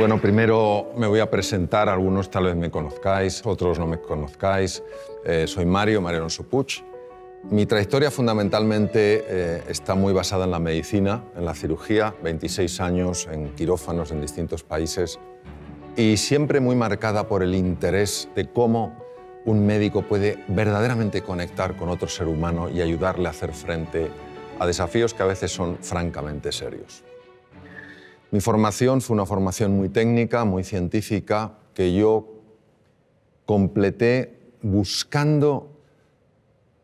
Bueno, primero me voy a presentar, algunos tal vez me conozcáis, otros no me conozcáis. Eh, soy Mario, Mario Supuch. Mi trayectoria fundamentalmente eh, está muy basada en la medicina, en la cirugía, 26 años en quirófanos en distintos países y siempre muy marcada por el interés de cómo un médico puede verdaderamente conectar con otro ser humano y ayudarle a hacer frente a desafíos que a veces son francamente serios. Mi formación fue una formación muy técnica, muy científica, que yo completé buscando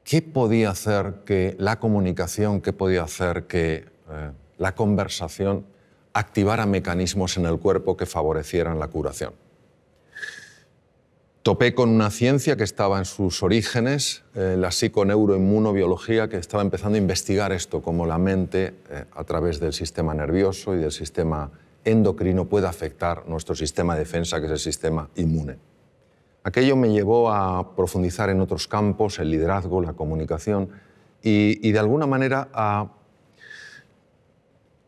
qué podía hacer que la comunicación, qué podía hacer que eh, la conversación activara mecanismos en el cuerpo que favorecieran la curación topé con una ciencia que estaba en sus orígenes, eh, la psiconeuroinmunobiología, que estaba empezando a investigar esto, cómo la mente, eh, a través del sistema nervioso y del sistema endocrino, puede afectar nuestro sistema de defensa, que es el sistema inmune. Aquello me llevó a profundizar en otros campos, el liderazgo, la comunicación, y, y de alguna manera a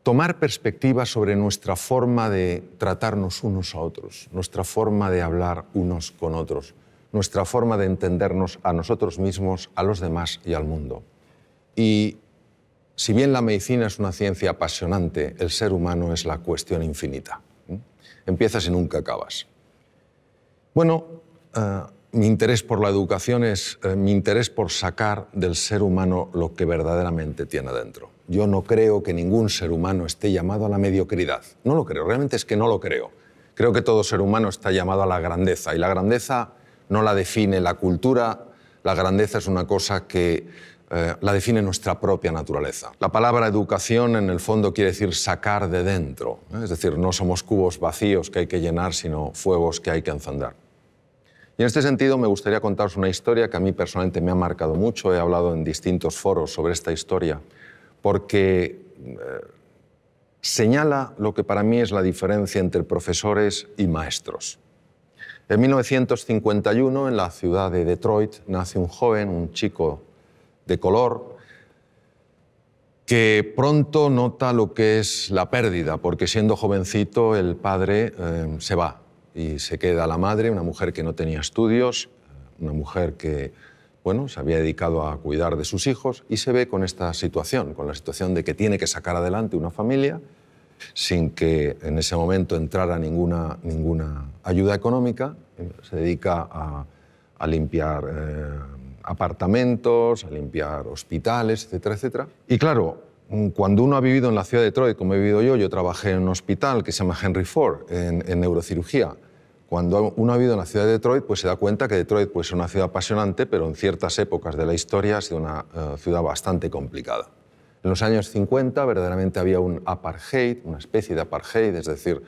tomar perspectiva sobre nuestra forma de tratarnos unos a otros, nuestra forma de hablar unos con otros, nuestra forma de entendernos a nosotros mismos, a los demás y al mundo. Y si bien la medicina es una ciencia apasionante, el ser humano es la cuestión infinita. Empiezas y nunca acabas. Bueno, eh, mi interés por la educación es eh, mi interés por sacar del ser humano lo que verdaderamente tiene dentro yo no creo que ningún ser humano esté llamado a la mediocridad. No lo creo, realmente es que no lo creo. Creo que todo ser humano está llamado a la grandeza y la grandeza no la define la cultura, la grandeza es una cosa que eh, la define nuestra propia naturaleza. La palabra educación en el fondo quiere decir sacar de dentro, ¿eh? es decir, no somos cubos vacíos que hay que llenar, sino fuegos que hay que encender. Y en este sentido me gustaría contaros una historia que a mí personalmente me ha marcado mucho, he hablado en distintos foros sobre esta historia porque eh, señala lo que para mí es la diferencia entre profesores y maestros. En 1951, en la ciudad de Detroit, nace un joven, un chico de color, que pronto nota lo que es la pérdida, porque siendo jovencito el padre eh, se va y se queda la madre, una mujer que no tenía estudios, una mujer que bueno, se había dedicado a cuidar de sus hijos y se ve con esta situación, con la situación de que tiene que sacar adelante una familia sin que en ese momento entrara ninguna, ninguna ayuda económica. Se dedica a, limpiar eh, apartamentos, a limpiar hospitales, etcétera, etcétera. Y claro, cuando uno ha vivido en la ciudad de Detroit, como he vivido yo, yo trabajé en un hospital que se llama Henry Ford, en, en neurocirugía cuando uno ha vivido en la ciudad de Detroit, pues se da cuenta que Detroit pues, es una ciudad apasionante, pero en ciertas épocas de la historia ha sido una eh, ciudad bastante complicada. En los años 50 verdaderamente había un apartheid, una especie de apartheid, es decir,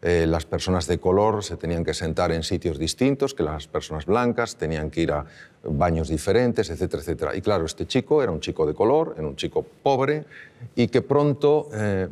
eh, las personas de color se tenían que sentar en sitios distintos que las personas blancas, tenían que ir a baños diferentes, etcétera, etcétera. Y claro, este chico era un chico de color, era un chico pobre y que pronto eh,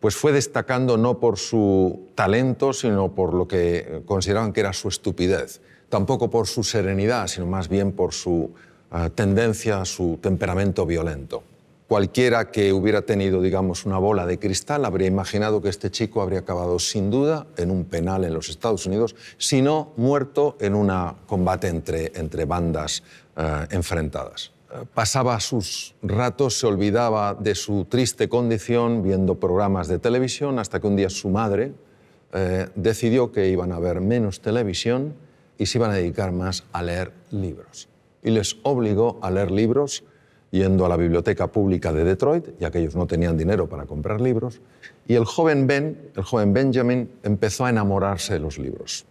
pues fue destacando no por su talento, sino por lo que consideraban que era su estupidez, tampoco por su serenidad, sino más bien por su ah, tendencia, su temperamento violento. Cualquiera que hubiera tenido, digamos, una bola de cristal habría imaginado que este chico habría acabado sin duda en un penal en los Estados Unidos, sino muerto en un combate entre, bandas ah, enfrentadas pasaba sus ratos, se olvidaba de su triste condición viendo programas de televisión, hasta que un día su madre eh, decidió que iban a ver menos televisión y se iban a dedicar más a leer libros. Y les obligó a leer libros yendo a la biblioteca pública de Detroit, ya que ellos no tenían dinero para comprar libros, y el joven Ben, el joven Benjamin, empezó a enamorarse de los libros.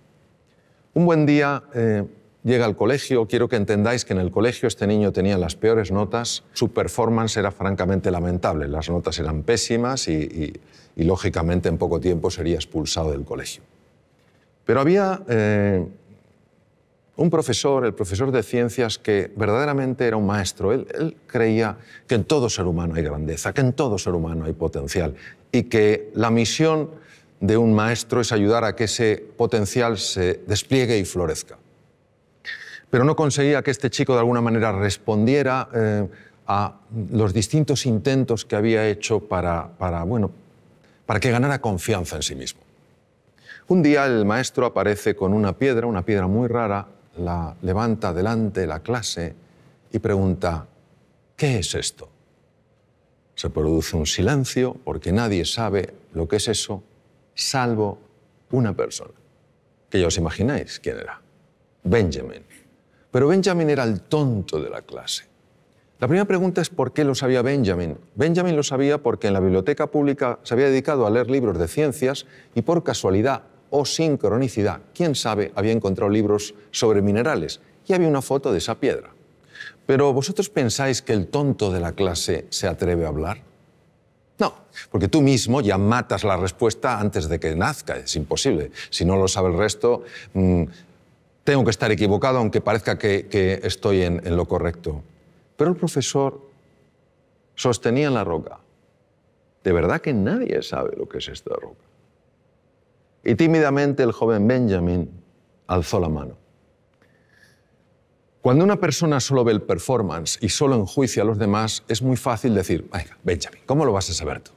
Un buen día eh, Llega al colegio, quiero que entendáis que en el colegio este niño tenía las peores notas, su performance era francamente lamentable, las notas eran pésimas y, lógicamente en poco tiempo sería expulsado del colegio. Pero había eh, un profesor, el profesor de ciencias, que verdaderamente era un maestro. él, creía que en todo ser humano hay grandeza, que en todo ser humano hay potencial y que la misión de un maestro es ayudar a que ese potencial se despliegue y florezca pero no conseguía que este chico de alguna manera respondiera eh, a los distintos intentos que había hecho para, para, bueno, para que ganara confianza en sí mismo. Un día el maestro aparece con una piedra, una piedra muy rara, la levanta delante de la clase y pregunta, ¿qué es esto? Se produce un silencio porque nadie sabe lo que es eso, salvo una persona, que ya os imagináis quién era, Benjamin, pero Benjamin era el tonto de la clase. La primera pregunta es por qué lo sabía Benjamin. Benjamin lo sabía porque en la biblioteca pública se había dedicado a leer libros de ciencias y por casualidad o sincronicidad, quién sabe, había encontrado libros sobre minerales y había una foto de esa piedra. Pero vosotros pensáis que el tonto de la clase se atreve a hablar? No, porque tú mismo ya matas la respuesta antes de que nazca, es imposible. Si no lo sabe el resto, mm, tengo que estar equivocado, aunque parezca que, estoy en, en, lo correcto. Pero el profesor sostenía la roca. De verdad que nadie sabe lo que es esta roca. Y tímidamente el joven Benjamin alzó la mano. Cuando una persona solo ve el performance y solo enjuicia a los demás, es muy fácil decir, venga, Benjamin, ¿cómo lo vas a saber tú?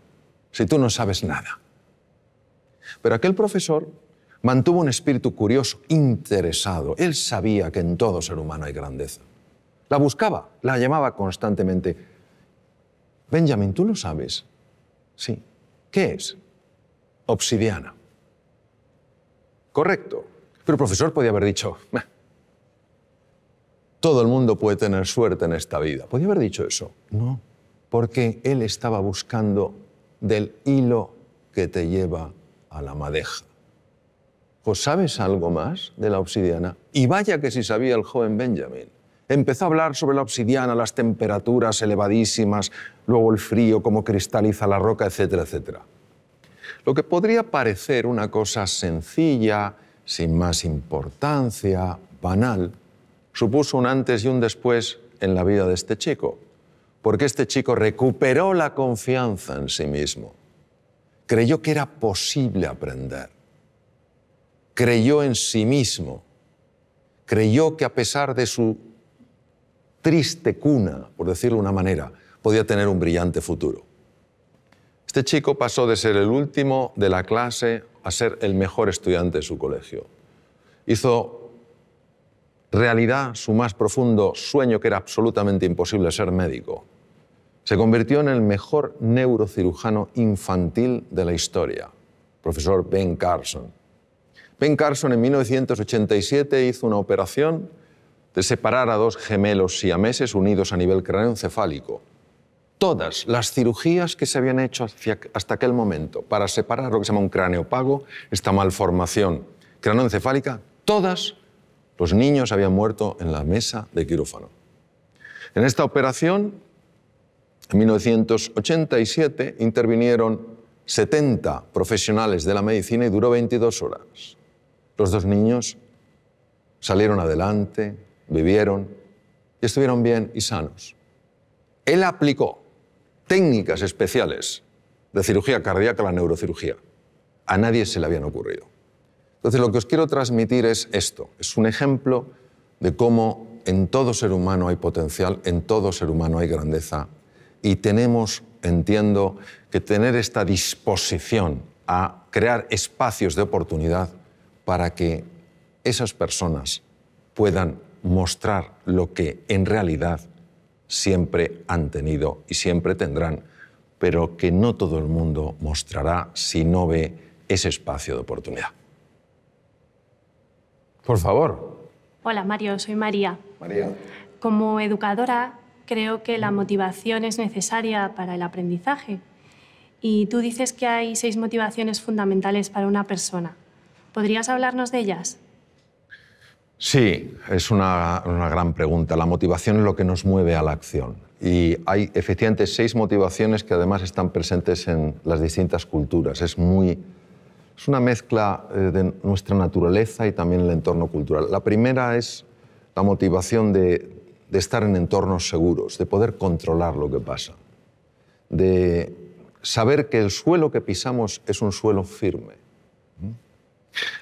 Si tú no sabes nada. Pero aquel profesor Mantuvo un espíritu curioso, interesado. Él sabía que en todo ser humano hay grandeza. La buscaba, la llamaba constantemente. Benjamin, ¿tú lo sabes? Sí. ¿Qué es? Obsidiana. Correcto. Pero el profesor podía haber dicho, todo el mundo puede tener suerte en esta vida. Podía haber dicho eso. No, porque él estaba buscando del hilo que te lleva a la madeja pues ¿sabes algo más de la obsidiana? Y vaya que si sabía el joven Benjamin. Empezó a hablar sobre la obsidiana, las temperaturas elevadísimas, luego el frío, cómo cristaliza la roca, etcétera, etcétera. Lo que podría parecer una cosa sencilla, sin más importancia, banal, supuso un antes y un después en la vida de este chico, porque este chico recuperó la confianza en sí mismo, creyó que era posible aprender creyó en sí mismo, creyó que a pesar de su triste cuna, por decirlo de una manera, podía tener un brillante futuro. Este chico pasó de ser el último de la clase a ser el mejor estudiante de su colegio. Hizo realidad su más profundo sueño, que era absolutamente imposible ser médico. Se convirtió en el mejor neurocirujano infantil de la historia, profesor Ben Carson. Ben Carson en 1987 hizo una operación de separar a dos gemelos siameses unidos a nivel craneoencefálico. Todas las cirugías que se habían hecho hasta aquel momento para separar lo que se llama un cráneo pago, esta malformación craneoencefálica, todas los niños habían muerto en la mesa de quirófano. En esta operación, en 1987, intervinieron 70 profesionales de la medicina y duró 22 horas. Los dos niños salieron adelante, vivieron y estuvieron bien y sanos. Él aplicó técnicas especiales de cirugía cardíaca a la neurocirugía. A nadie se le habían ocurrido. Entonces lo que os quiero transmitir es esto. Es un ejemplo de cómo en todo ser humano hay potencial, en todo ser humano hay grandeza y tenemos, entiendo, que tener esta disposición a crear espacios de oportunidad para que esas personas puedan mostrar lo que en realidad siempre han tenido y siempre tendrán, pero que no todo el mundo mostrará si no ve ese espacio de oportunidad. Por favor. Hola Mario, soy María. María. Como educadora, creo que la motivación es necesaria para el aprendizaje. Y tú dices que hay seis motivaciones fundamentales para una persona. ¿Podrías hablarnos de ellas? Sí, es una, gran pregunta. La motivación es lo que nos mueve a la acción. Y hay efectivamente seis motivaciones que además están presentes en las distintas culturas. Es, muy, es una mezcla eh, de nuestra naturaleza y también el entorno cultural. La primera es la motivación de estar en entornos seguros, de poder controlar lo que pasa, de saber que el suelo que pisamos es un suelo firme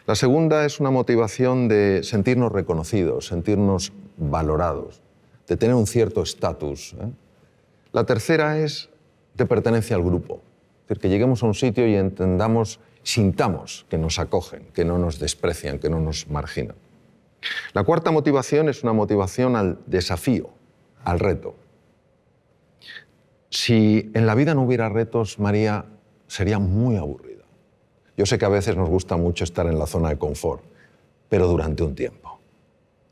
la segunda es una motivación de sentirnos reconocidos, sentirnos valorados, de tener un cierto estatus. ¿eh? La tercera es de pertenencia al grupo, es decir, que lleguemos a un sitio y entendamos, sintamos que nos acogen, que no nos desprecian, que no nos marginan. La cuarta motivación es una motivación al desafío, al reto. Si en la vida no hubiera retos, María, sería muy aburrido. Yo sé que a veces nos gusta mucho estar en la zona de confort, pero durante un tiempo.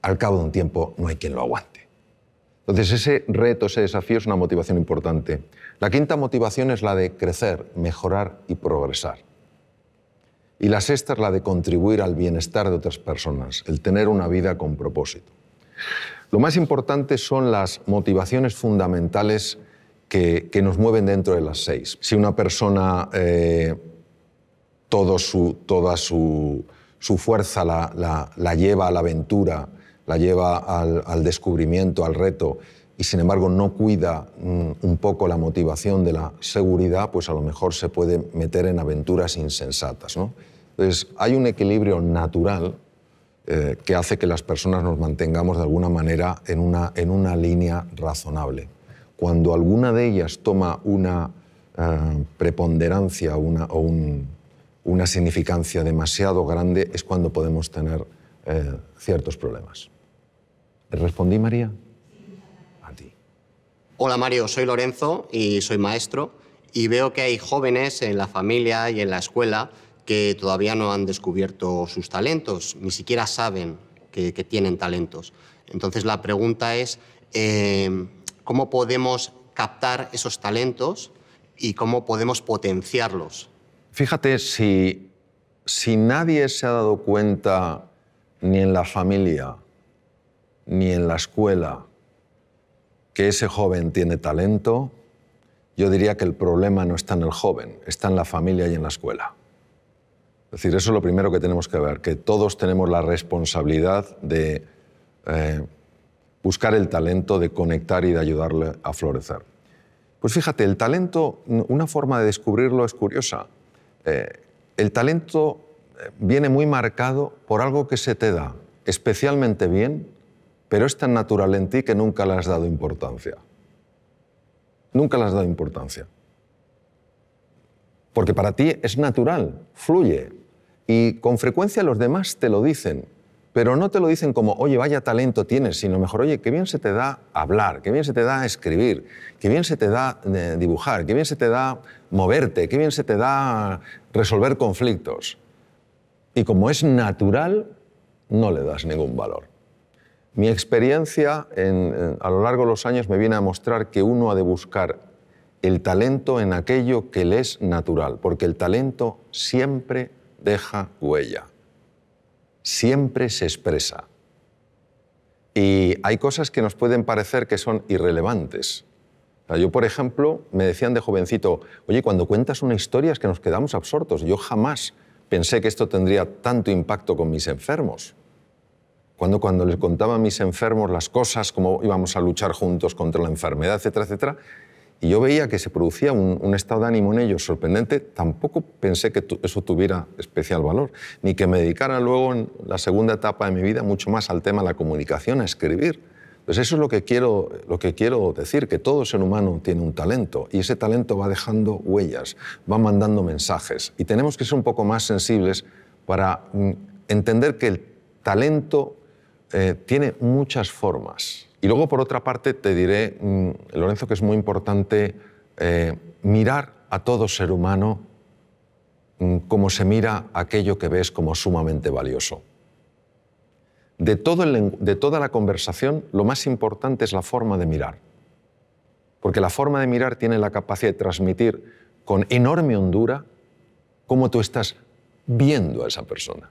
Al cabo de un tiempo no hay quien lo aguante. Entonces ese reto, ese desafío es una motivación importante. La quinta motivación es la de crecer, mejorar y progresar. Y la sexta es la de contribuir al bienestar de otras personas, el tener una vida con propósito. Lo más importante son las motivaciones fundamentales que, nos mueven dentro de las seis. Si una persona eh, su, toda su, fuerza la, lleva a la aventura, la lleva al, descubrimiento, al reto, y sin embargo no cuida mm, un poco la motivación de la seguridad, pues a lo mejor se puede meter en aventuras insensatas. Entonces, hay un equilibrio natural eh, que hace que las personas nos mantengamos de alguna manera en una, en una línea razonable. Cuando alguna de ellas toma una eh, preponderancia una, o un, una significancia demasiado grande es cuando podemos tener eh, ciertos problemas. ¿Le ¿Respondí, María? A ti. Hola, Mario. Soy Lorenzo y soy maestro. Y veo que hay jóvenes en la familia y en la escuela que todavía no han descubierto sus talentos, ni siquiera saben que, tienen talentos. Entonces la pregunta es, eh, ¿cómo podemos captar esos talentos y cómo podemos potenciarlos? Fíjate, si, nadie se ha dado cuenta ni en la familia, ni en la escuela, que ese joven tiene talento, yo diría que el problema no está en el joven, está en la familia y en la escuela. Es decir, eso es lo primero que tenemos que ver, que todos tenemos la responsabilidad de eh, buscar el talento, de conectar y de ayudarle a florecer. Pues fíjate, el talento, una forma de descubrirlo es curiosa. Eh, el talento eh, viene muy marcado por algo que se te da especialmente bien, pero es tan natural en ti que nunca le has dado importancia. Nunca le has dado importancia. Porque para ti es natural, fluye. Y con frecuencia los demás te lo dicen pero no te lo dicen como, oye, vaya talento tienes, sino mejor, oye, qué bien se te da hablar, qué bien se te da escribir, qué bien se te da eh, dibujar, qué bien se te da moverte, qué bien se te da resolver conflictos. Y como es natural, no le das ningún valor. Mi experiencia a lo largo de los años me viene a mostrar que uno ha de buscar el talento en aquello que le es natural, porque el talento siempre deja huella siempre se expresa. Y hay cosas que nos pueden parecer que son irrelevantes. Yo, por ejemplo, me decían de jovencito, oye, cuando cuentas una historia es que nos quedamos absortos. Yo jamás pensé que esto tendría tanto impacto con mis enfermos. Cuando, les contaba a mis enfermos las cosas, cómo íbamos a luchar juntos contra la enfermedad, etcétera, etcétera, y yo veía que se producía un, estado de ánimo en ellos sorprendente, tampoco pensé que eso tuviera especial valor, ni que me dedicara luego en la segunda etapa de mi vida mucho más al tema de la comunicación, a escribir. Pues eso es lo que, quiero, lo que quiero decir, que todo ser humano tiene un talento y ese talento va dejando huellas, va mandando mensajes y tenemos que ser un poco más sensibles para mm, entender que el talento eh, tiene muchas formas y luego, por otra parte, te diré, mm, Lorenzo, que es muy importante eh, mirar a todo ser humano mm, como se mira aquello que ves como sumamente valioso. De, de toda la conversación, lo más importante es la forma de mirar, porque la forma de mirar tiene la capacidad de transmitir con enorme hondura cómo tú estás viendo a esa persona.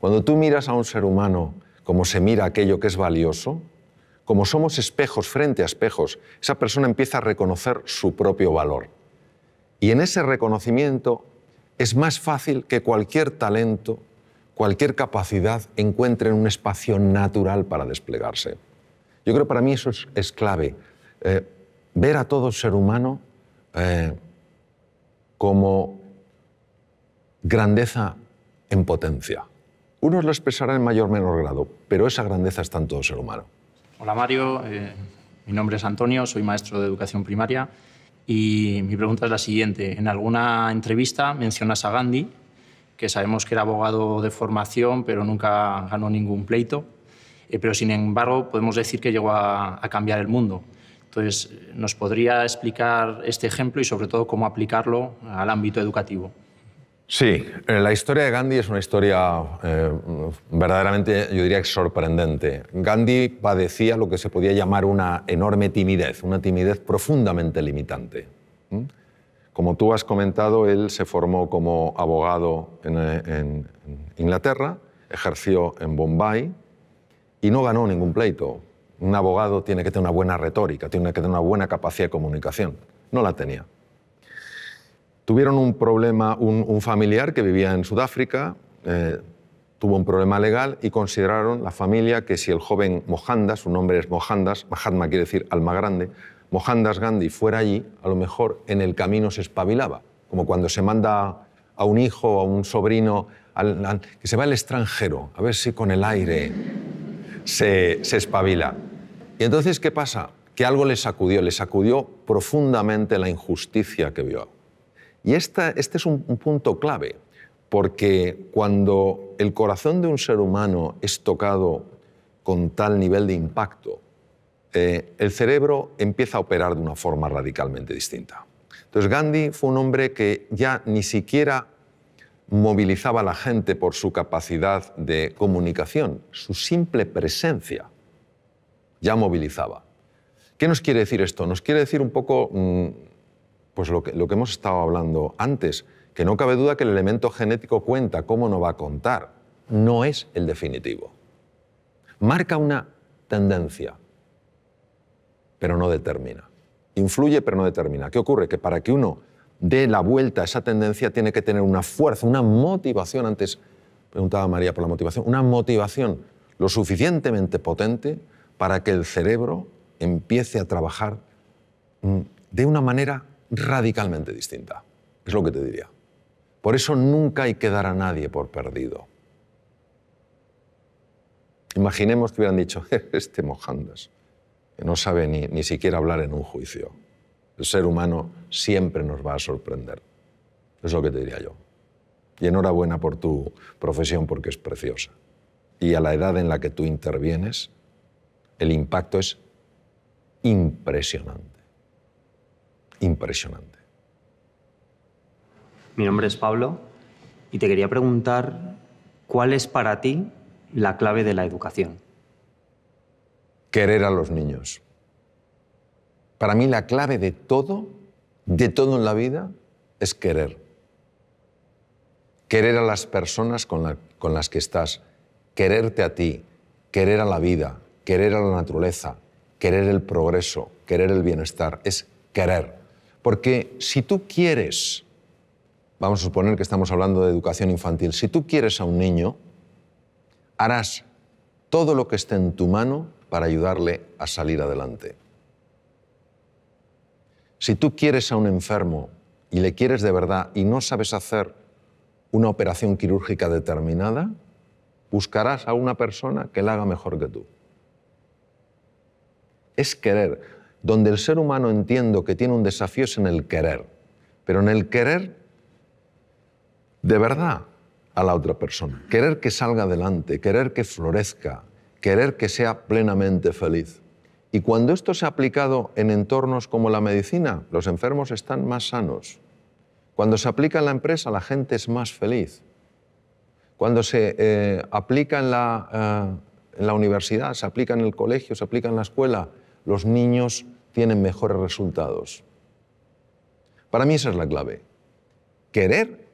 Cuando tú miras a un ser humano como se mira aquello que es valioso, como somos espejos frente a espejos, esa persona empieza a reconocer su propio valor. Y en ese reconocimiento es más fácil que cualquier talento, cualquier capacidad encuentre un espacio natural para desplegarse. Yo creo que para mí eso es, clave. Eh, ver a todo ser humano eh, como grandeza en potencia. Uno lo expresará en mayor o menor grado, pero esa grandeza está en todo ser humano. Hola Mario, eh, mi nombre es Antonio, soy maestro de educación primaria y mi pregunta es la siguiente. En alguna entrevista mencionas a Gandhi, que sabemos que era abogado de formación, pero nunca ganó ningún pleito, eh, pero sin embargo podemos decir que llegó a cambiar el mundo. Entonces, ¿nos podría explicar este ejemplo y sobre todo cómo aplicarlo al ámbito educativo? Sí, eh, la historia de Gandhi es una historia eh, verdaderamente, yo diría, sorprendente. Gandhi padecía lo que se podía llamar una enorme timidez, una timidez profundamente limitante. ¿Mm? Como tú has comentado, él se formó como abogado eh, en Inglaterra, ejerció en Bombay y no ganó ningún pleito. Un abogado tiene que tener una buena retórica, tiene que tener una buena capacidad de comunicación. No la tenía tuvieron un problema, un, familiar que vivía en Sudáfrica, eh, tuvo un problema legal y consideraron la familia que si el joven Mohandas, su nombre es Mohandas, Mahatma quiere decir alma grande, Mohandas Gandhi fuera allí, a lo mejor en el camino se espabilaba, como cuando se manda a un hijo, o a un sobrino, que se va al extranjero, a ver si con el aire se, se espabila. Y entonces, ¿qué pasa? Que algo le sacudió, le sacudió profundamente la injusticia que vio y este es un, punto clave, porque cuando el corazón de un ser humano es tocado con tal nivel de impacto, eh, el cerebro empieza a operar de una forma radicalmente distinta. Entonces Gandhi fue un hombre que ya ni siquiera movilizaba a la gente por su capacidad de comunicación, su simple presencia ya movilizaba. ¿Qué nos quiere decir esto? Nos quiere decir un poco mm, pues lo que, hemos estado hablando antes, que no cabe duda que el elemento genético cuenta, cómo no va a contar, no es el definitivo. Marca una tendencia, pero no determina. Influye, pero no determina. ¿Qué ocurre? Que para que uno dé la vuelta a esa tendencia tiene que tener una fuerza, una motivación. Antes preguntaba María por la motivación. Una motivación lo suficientemente potente para que el cerebro empiece a trabajar mm, de una manera radicalmente distinta. Es lo que te diría. Por eso nunca hay que dar a nadie por perdido. Imaginemos que hubieran dicho, este Mojandas, que no sabe ni, ni siquiera hablar en un juicio. El ser humano siempre nos va a sorprender. Es lo que te diría yo. Y enhorabuena por tu profesión porque es preciosa. Y a la edad en la que tú intervienes, el impacto es impresionante impresionante. Mi nombre es Pablo y te quería preguntar cuál es para ti la clave de la educación. Querer a los niños. Para mí la clave de todo, de todo en la vida, es querer. Querer a las personas con, con las que estás, quererte a ti, querer a la vida, querer a la naturaleza, querer el progreso, querer el bienestar, es querer. Porque si tú quieres, vamos a suponer que estamos hablando de educación infantil, si tú quieres a un niño, harás todo lo que esté en tu mano para ayudarle a salir adelante. Si tú quieres a un enfermo y le quieres de verdad y no sabes hacer una operación quirúrgica determinada, buscarás a una persona que la haga mejor que tú. Es querer donde el ser humano entiendo que tiene un desafío es en el querer, pero en el querer de verdad a la otra persona, querer que salga adelante, querer que florezca, querer que sea plenamente feliz. Y cuando esto se ha aplicado en entornos como la medicina, los enfermos están más sanos. Cuando se aplica en la empresa, la gente es más feliz. Cuando se eh, aplica eh, en la universidad, se aplica en el colegio, se aplica en la escuela, los niños tienen mejores resultados. Para mí esa es la clave. Querer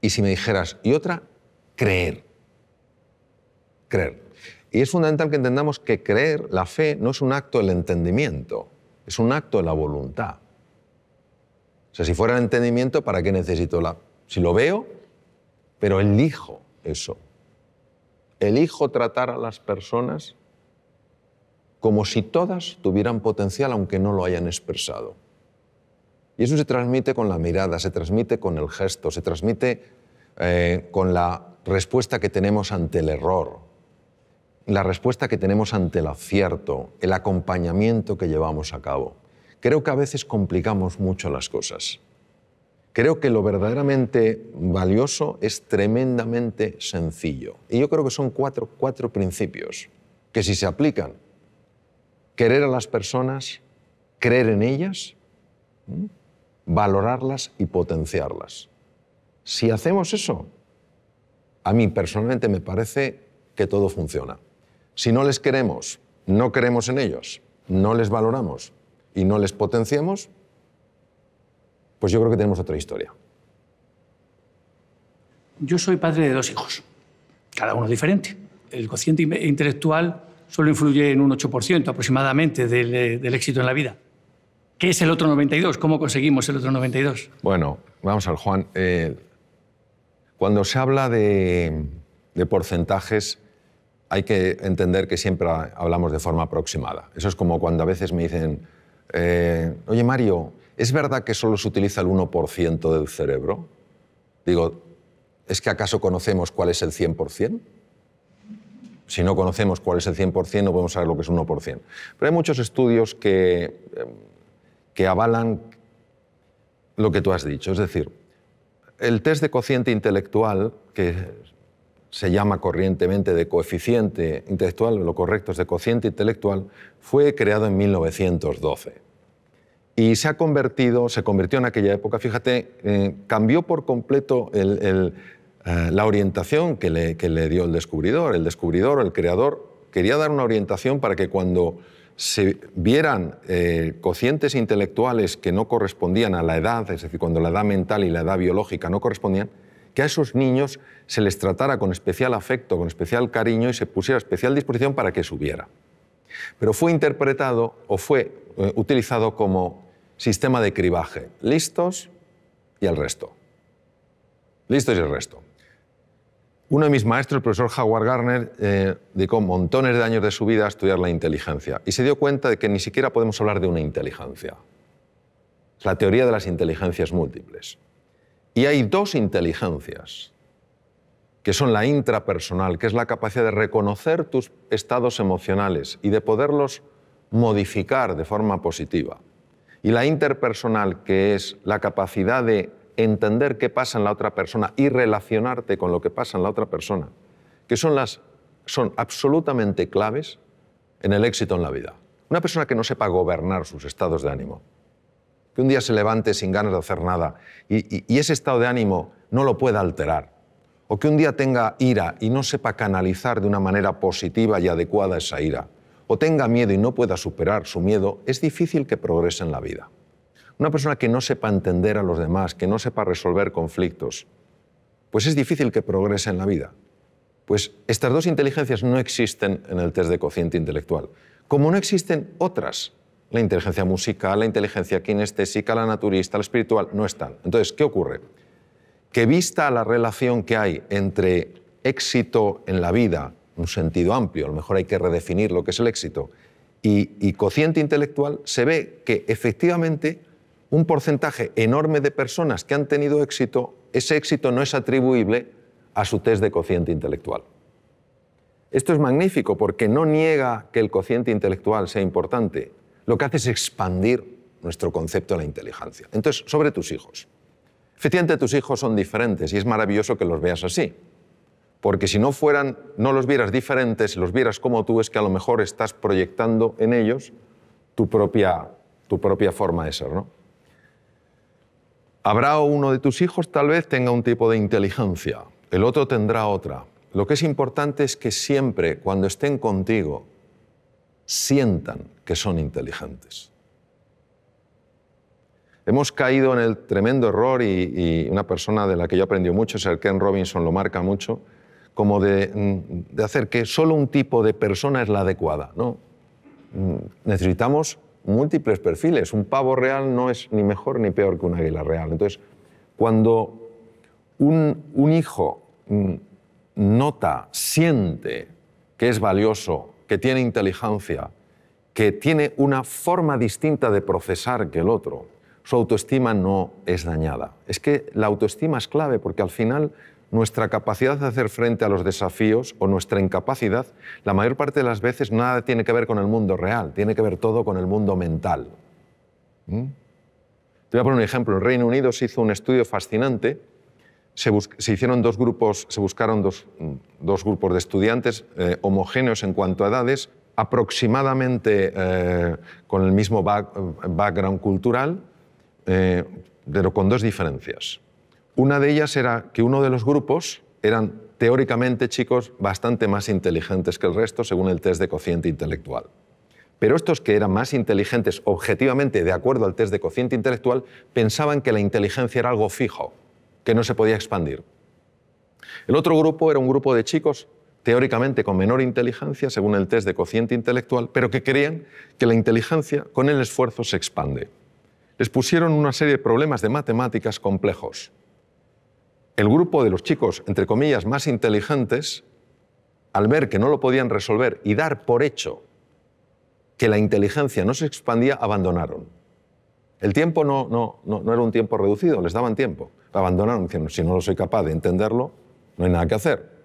y si me dijeras, y otra, creer. Creer. Y es fundamental que entendamos que creer, la fe, no es un acto del entendimiento, es un acto de la voluntad. O sea, si fuera el entendimiento, ¿para qué necesito la...? Si lo veo, pero elijo eso. Elijo tratar a las personas como si todas tuvieran potencial aunque no lo hayan expresado. Y eso se transmite con la mirada, se transmite con el gesto, se transmite eh, con la respuesta que tenemos ante el error, la respuesta que tenemos ante el acierto, el acompañamiento que llevamos a cabo. Creo que a veces complicamos mucho las cosas. Creo que lo verdaderamente valioso es tremendamente sencillo. Y yo creo que son cuatro, cuatro principios que si se aplican querer a las personas, creer en ellas, valorarlas y potenciarlas. Si hacemos eso, a mí personalmente me parece que todo funciona. Si no les queremos, no creemos en ellos, no les valoramos y no les potenciamos, pues yo creo que tenemos otra historia. Yo soy padre de dos hijos, cada uno diferente. El cociente intelectual solo influye en un 8% aproximadamente eh, del, éxito en la vida. ¿Qué es el otro 92? ¿Cómo conseguimos el otro 92? Bueno, vamos al Juan. Eh, cuando se habla de, porcentajes, hay que entender que siempre hablamos de forma aproximada. Eso es como cuando a veces me dicen, eh, oye Mario, ¿es verdad que solo se utiliza el 1% del cerebro? Digo, ¿es que acaso conocemos cuál es el 100%? si no conocemos cuál es el 100%, no podemos saber lo que es un 1%. Pero hay muchos estudios que, em, que avalan lo que tú has dicho. Es decir, el test de cociente intelectual, que se llama corrientemente de coeficiente intelectual, lo correcto es de cociente intelectual, fue creado en 1912. Y se ha convertido, se convirtió en aquella época, fíjate, eh, cambió por completo el, eh, la orientación que le, dio el descubridor. El descubridor o el creador quería dar una orientación para que cuando se vieran eh, cocientes intelectuales que no correspondían a la edad, es decir, cuando la edad mental y la edad biológica no correspondían, que a esos niños se les tratara con especial afecto, con especial cariño y se pusiera especial disposición para que subiera. Pero fue interpretado o fue eh, utilizado como sistema de cribaje. Listos y el resto. Listos y el resto. Uno de mis maestros, el profesor Howard Garner, eh, dedicó montones de años de su vida a estudiar la inteligencia y se dio cuenta de que ni siquiera podemos hablar de una inteligencia. Es la teoría de las inteligencias múltiples. Y hay dos inteligencias, que son la intrapersonal, que es la capacidad de reconocer tus estados emocionales y de poderlos modificar de forma positiva. Y la interpersonal, que es la capacidad de entender qué pasa en la otra persona y relacionarte con lo que pasa en la otra persona, que son, las, son absolutamente claves en el éxito en la vida. Una persona que no sepa gobernar sus estados de ánimo, que un día se levante sin ganas de hacer nada y, y ese estado de ánimo no lo pueda alterar, o que un día tenga ira y no sepa canalizar de una manera positiva y adecuada esa ira, o tenga miedo y no pueda superar su miedo, es difícil que progrese en la vida. Una persona que no sepa entender a los demás, que no sepa resolver conflictos, pues es difícil que progrese en la vida. Pues estas dos inteligencias no existen en el test de cociente intelectual, como no existen otras. La inteligencia musical, la inteligencia kinestésica, la naturista, la espiritual, no están. Entonces, ¿qué ocurre? Que vista la relación que hay entre éxito en la vida, un sentido amplio, a lo mejor hay que redefinir lo que es el éxito, y, y cociente intelectual, se ve que efectivamente un porcentaje enorme de personas que han tenido éxito, ese éxito no es atribuible a su test de cociente intelectual. Esto es magnífico porque no niega que el cociente intelectual sea importante. Lo que hace es expandir nuestro concepto de la inteligencia. Entonces, sobre tus hijos. Efectivamente, tus hijos son diferentes y es maravilloso que los veas así. Porque si no fueran, no los vieras diferentes, los vieras como tú, es que a lo mejor estás proyectando en ellos tu propia, tu propia forma de ser. ¿no? Habrá uno de tus hijos tal vez tenga un tipo de inteligencia, el otro tendrá otra. Lo que es importante es que siempre, cuando estén contigo, sientan que son inteligentes. Hemos caído en el tremendo error, y, una persona de la que yo aprendí mucho, es el Ken Robinson, lo marca mucho, como mm, de, hacer que solo un tipo de persona es la adecuada. ¿no? Mm, necesitamos múltiples perfiles. Un pavo real no es ni mejor ni peor que un águila real. Entonces, cuando un, un hijo mm, nota, siente que es valioso, que tiene inteligencia, que tiene una forma distinta de procesar que el otro, su autoestima no es dañada. Es que la autoestima es clave porque al final nuestra capacidad de hacer frente a los desafíos o nuestra incapacidad, la mayor parte de las veces nada tiene que ver con el mundo real, tiene que ver todo con el mundo mental. ¿Mm? Te voy a poner un ejemplo. En Reino Unido se hizo un estudio fascinante. Se, hicieron dos grupos, se buscaron dos, mm, grupos de estudiantes eh, homogéneos en cuanto a edades, aproximadamente eh, con el mismo background cultural, eh, pero con dos diferencias. Una de ellas era que uno de los grupos eran teóricamente chicos bastante más inteligentes que el resto según el test de cociente intelectual. Pero estos que eran más inteligentes objetivamente de acuerdo al test de cociente intelectual pensaban que la inteligencia era algo fijo, que no se podía expandir. El otro grupo era un grupo de chicos teóricamente con menor inteligencia según el test de cociente intelectual, pero que creían que la inteligencia con el esfuerzo se expande. Les pusieron una serie de problemas de matemáticas complejos el grupo de los chicos, entre comillas, más inteligentes, al ver que no lo podían resolver y dar por hecho que la inteligencia no se expandía, abandonaron. El tiempo no, era un tiempo reducido, les daban tiempo. Abandonaron, diciendo, si no lo soy capaz de entenderlo, no hay nada que hacer.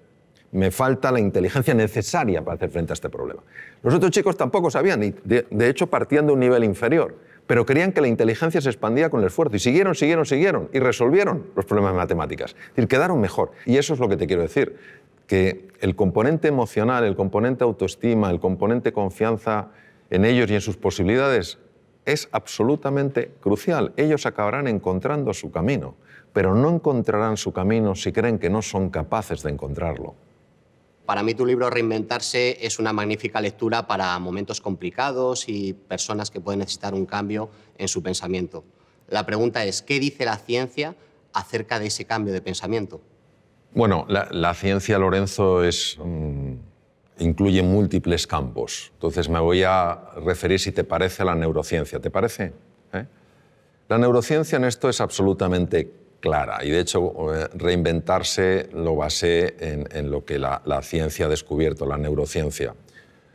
Me falta la inteligencia necesaria para hacer frente a este problema. Los otros chicos tampoco sabían, y de, de hecho partían de un nivel inferior pero querían que la inteligencia se expandía con el esfuerzo. Y siguieron, siguieron, siguieron, y resolvieron los problemas de matemáticas. Es decir, quedaron mejor. Y eso es lo que te quiero decir, que el componente emocional, el componente autoestima, el componente confianza en ellos y en sus posibilidades es absolutamente crucial. Ellos acabarán encontrando su camino, pero no encontrarán su camino si creen que no son capaces de encontrarlo. Para mí tu libro Reinventarse es una magnífica lectura para momentos complicados y personas que pueden necesitar un cambio en su pensamiento. La pregunta es, ¿qué dice la ciencia acerca de ese cambio de pensamiento? Bueno, la, ciencia, Lorenzo, es, mm, incluye múltiples campos. Entonces me voy a referir, si te parece, a la neurociencia. ¿Te parece? ¿Eh? La neurociencia en esto es absolutamente clara. Y de hecho, eh, reinventarse lo basé en, lo que la, ciencia ha descubierto, la neurociencia.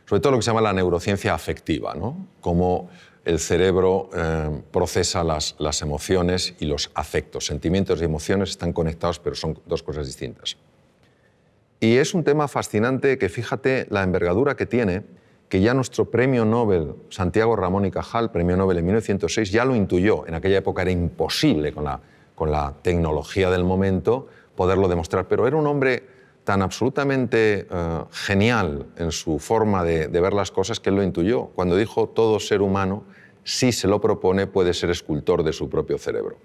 Sobre todo lo que se llama la neurociencia afectiva, ¿no? Cómo el cerebro eh, procesa las, las emociones y los afectos. Sentimientos y emociones están conectados, pero son dos cosas distintas. Y es un tema fascinante que fíjate la envergadura que tiene, que ya nuestro premio Nobel, Santiago Ramón y Cajal, premio Nobel en 1906, ya lo intuyó. En aquella época era imposible con la con la tecnología del momento, poderlo demostrar. Pero era un hombre tan absolutamente eh, genial en su forma de, ver las cosas que él lo intuyó. Cuando dijo, todo ser humano, si se lo propone, puede ser escultor de su propio cerebro.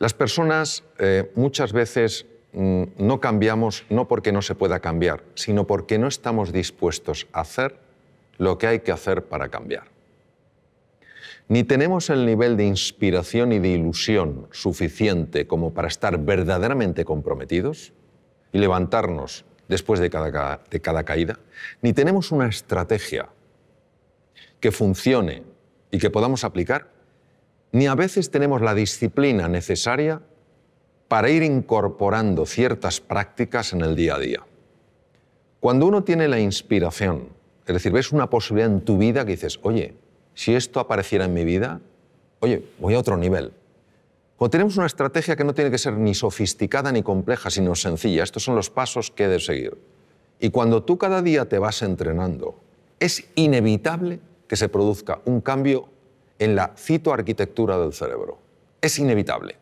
Las personas eh, muchas veces mm, no cambiamos no porque no se pueda cambiar, sino porque no estamos dispuestos a hacer lo que hay que hacer para cambiar ni tenemos el nivel de inspiración y de ilusión suficiente como para estar verdaderamente comprometidos y levantarnos después de cada, caída, ni tenemos una estrategia que funcione y que podamos aplicar, ni a veces tenemos la disciplina necesaria para ir incorporando ciertas prácticas en el día a día. Cuando uno tiene la inspiración, es decir, ves una posibilidad en tu vida que dices, oye, si esto apareciera en mi vida, oye, voy a otro nivel. o tenemos una estrategia que no tiene que ser ni sofisticada ni compleja, sino sencilla, estos son los pasos que he de seguir. Y cuando tú cada día te vas entrenando, es inevitable que se produzca un cambio en la citoarquitectura del cerebro. Es inevitable.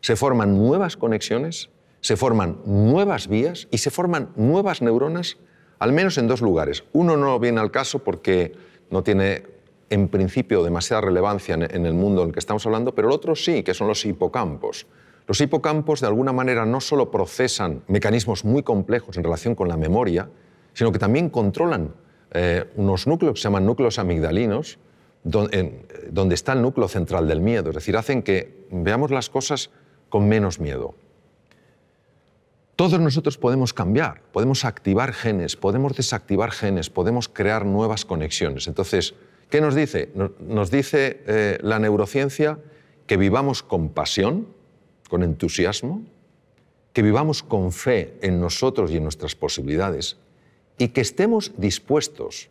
Se forman nuevas conexiones, se forman nuevas vías y se forman nuevas neuronas, al menos en dos lugares. Uno no viene al caso porque no tiene en principio demasiada relevancia en el mundo en el que estamos hablando, pero el otro sí, que son los hipocampos. Los hipocampos de alguna manera no solo procesan mecanismos muy complejos en relación con la memoria, sino que también controlan eh, unos núcleos que se llaman núcleos amigdalinos, donde, donde está el núcleo central del miedo, es decir, hacen que veamos las cosas con menos miedo. Todos nosotros podemos cambiar, podemos activar genes, podemos desactivar genes, podemos crear nuevas conexiones. Entonces, ¿Qué nos dice? Nos dice eh, la neurociencia que vivamos con pasión, con entusiasmo, que vivamos con fe en nosotros y en nuestras posibilidades y que estemos dispuestos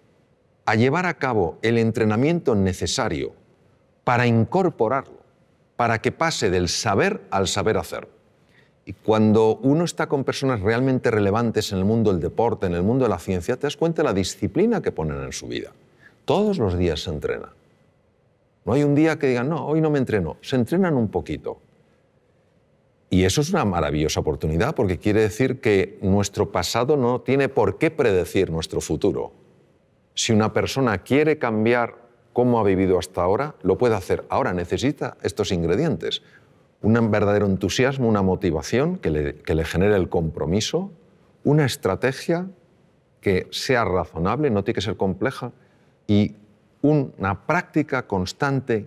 a llevar a cabo el entrenamiento necesario para incorporarlo, para que pase del saber al saber hacer. Y cuando uno está con personas realmente relevantes en el mundo del deporte, en el mundo de la ciencia, te das cuenta la disciplina que ponen en su vida. Todos los días se entrena. No hay un día que digan, no, hoy no me entreno. Se entrenan un poquito. Y eso es una maravillosa oportunidad porque quiere decir que nuestro pasado no tiene por qué predecir nuestro futuro. Si una persona quiere cambiar cómo ha vivido hasta ahora, lo puede hacer. Ahora necesita estos ingredientes. Un verdadero entusiasmo, una motivación que le, que le genere el compromiso, una estrategia que sea razonable, no tiene que ser compleja, y una práctica constante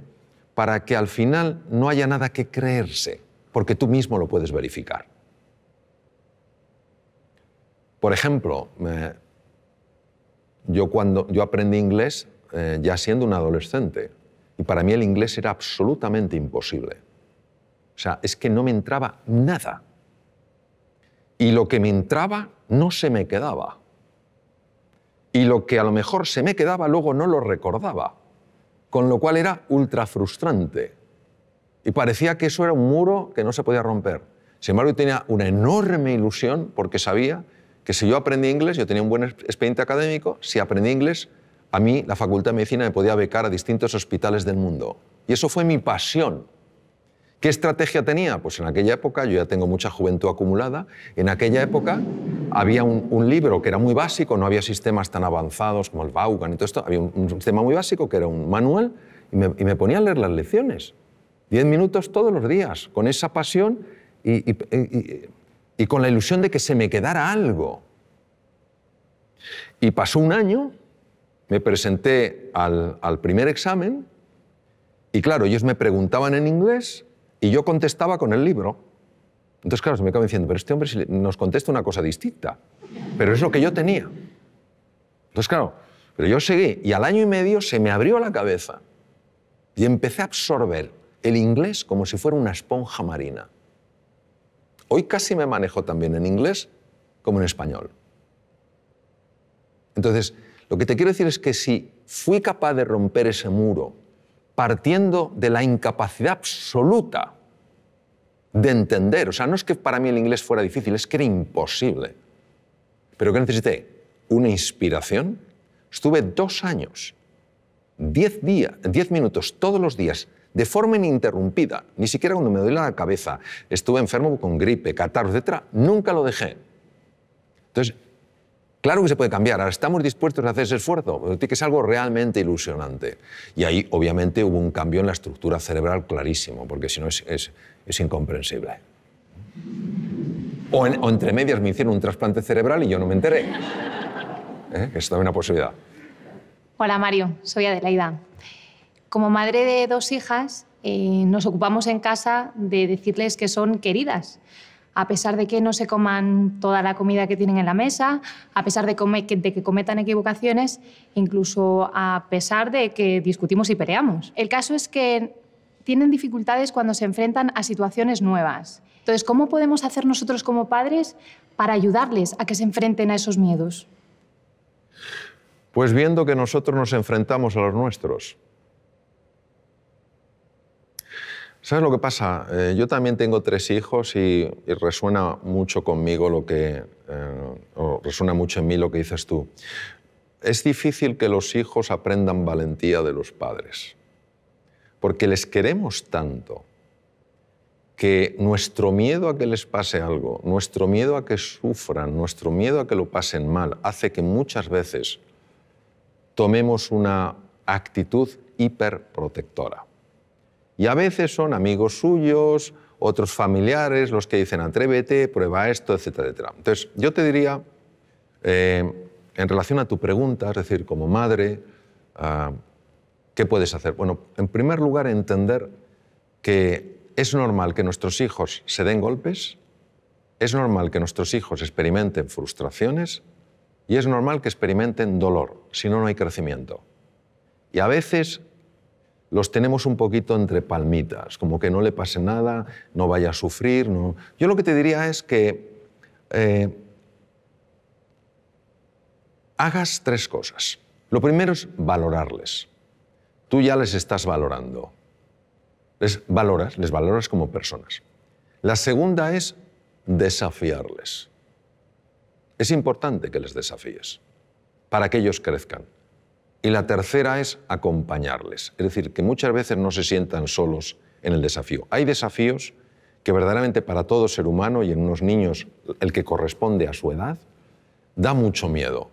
para que al final no haya nada que creerse, porque tú mismo lo puedes verificar. Por ejemplo, yo cuando yo aprendí inglés eh, ya siendo un adolescente y para mí el inglés era absolutamente imposible. O sea, es que no me entraba nada. Y lo que me entraba no se me quedaba y lo que a lo mejor se me quedaba luego no lo recordaba, con lo cual era ultra frustrante. Y parecía que eso era un muro que no se podía romper. Sin embargo, yo tenía una enorme ilusión porque sabía que si yo aprendí inglés, yo tenía un buen expediente académico, si aprendí inglés, a mí la Facultad de Medicina me podía becar a distintos hospitales del mundo. Y eso fue mi pasión, ¿Qué estrategia tenía? Pues en aquella época, yo ya tengo mucha juventud acumulada, en aquella época había un, libro que era muy básico, no había sistemas tan avanzados como el Vaughan y todo esto, había un, sistema muy básico que era un manual y me, y ponía a leer las lecciones. Diez minutos todos los días, con esa pasión y, con la ilusión de que se me quedara algo. Y pasó un año, me presenté al, al primer examen y claro, ellos me preguntaban en inglés y yo contestaba con el libro. Entonces, claro, se me acaba diciendo, pero este hombre nos contesta una cosa distinta. Pero es lo que yo tenía. Entonces, claro, pero yo seguí. Y al año y medio se me abrió la cabeza. Y empecé a absorber el inglés como si fuera una esponja marina. Hoy casi me manejo también en inglés como en español. Entonces, lo que te quiero decir es que si fui capaz de romper ese muro partiendo de la incapacidad absoluta de entender. O sea, no es que para mí el inglés fuera difícil, es que era imposible. Pero qué necesité una inspiración. Estuve dos años, diez, días, diez minutos todos los días, de forma ininterrumpida, ni siquiera cuando me doy la cabeza, estuve enfermo con gripe, catarro, etc., nunca lo dejé. Entonces, Claro que se puede cambiar, ahora estamos dispuestos a hacer ese esfuerzo, que es algo realmente ilusionante. Y ahí, obviamente, hubo un cambio en la estructura cerebral clarísimo, porque si no es, incomprensible. O, entre medias me hicieron un trasplante cerebral y yo no me enteré. ¿Eh? Es también una posibilidad. Hola, Mario, soy Adelaida. Como madre de dos hijas, eh, nos ocupamos en casa de decirles que son queridas a pesar de que no se coman toda la comida que tienen en la mesa, a pesar de, que cometan equivocaciones, incluso a pesar de que discutimos y peleamos. El caso es que tienen dificultades cuando se enfrentan a situaciones nuevas. Entonces, ¿cómo podemos hacer nosotros como padres para ayudarles a que se enfrenten a esos miedos? Pues viendo que nosotros nos enfrentamos a los nuestros. ¿Sabes lo que pasa? Eh, yo también tengo tres hijos y, resuena mucho conmigo lo que. Eh, resuena mucho en mí lo que dices tú. Es difícil que los hijos aprendan valentía de los padres. Porque les queremos tanto que nuestro miedo a que les pase algo, nuestro miedo a que sufran, nuestro miedo a que lo pasen mal, hace que muchas veces tomemos una actitud hiperprotectora. Y a veces son amigos suyos, otros familiares, los que dicen atrévete, prueba esto, etcétera, etcétera. Entonces, yo te diría, eh, en relación a tu pregunta, es decir, como madre, ah, ¿qué puedes hacer? Bueno, en primer lugar, entender que es normal que nuestros hijos se den golpes, es normal que nuestros hijos experimenten frustraciones y es normal que experimenten dolor, si no, no hay crecimiento. Y a veces los tenemos un poquito entre palmitas, como que no le pase nada, no vaya a sufrir. Yo lo que te diría es que eh, hagas tres cosas. Lo primero es valorarles. Tú ya les estás valorando. Les valoras, les valoras como personas. La segunda es desafiarles. Es importante que les desafíes para que ellos crezcan. Y la tercera es acompañarles, es decir, que muchas veces no se sientan solos en el desafío. Hay desafíos que verdaderamente para todo ser humano y en unos niños el que corresponde a su edad, da mucho miedo.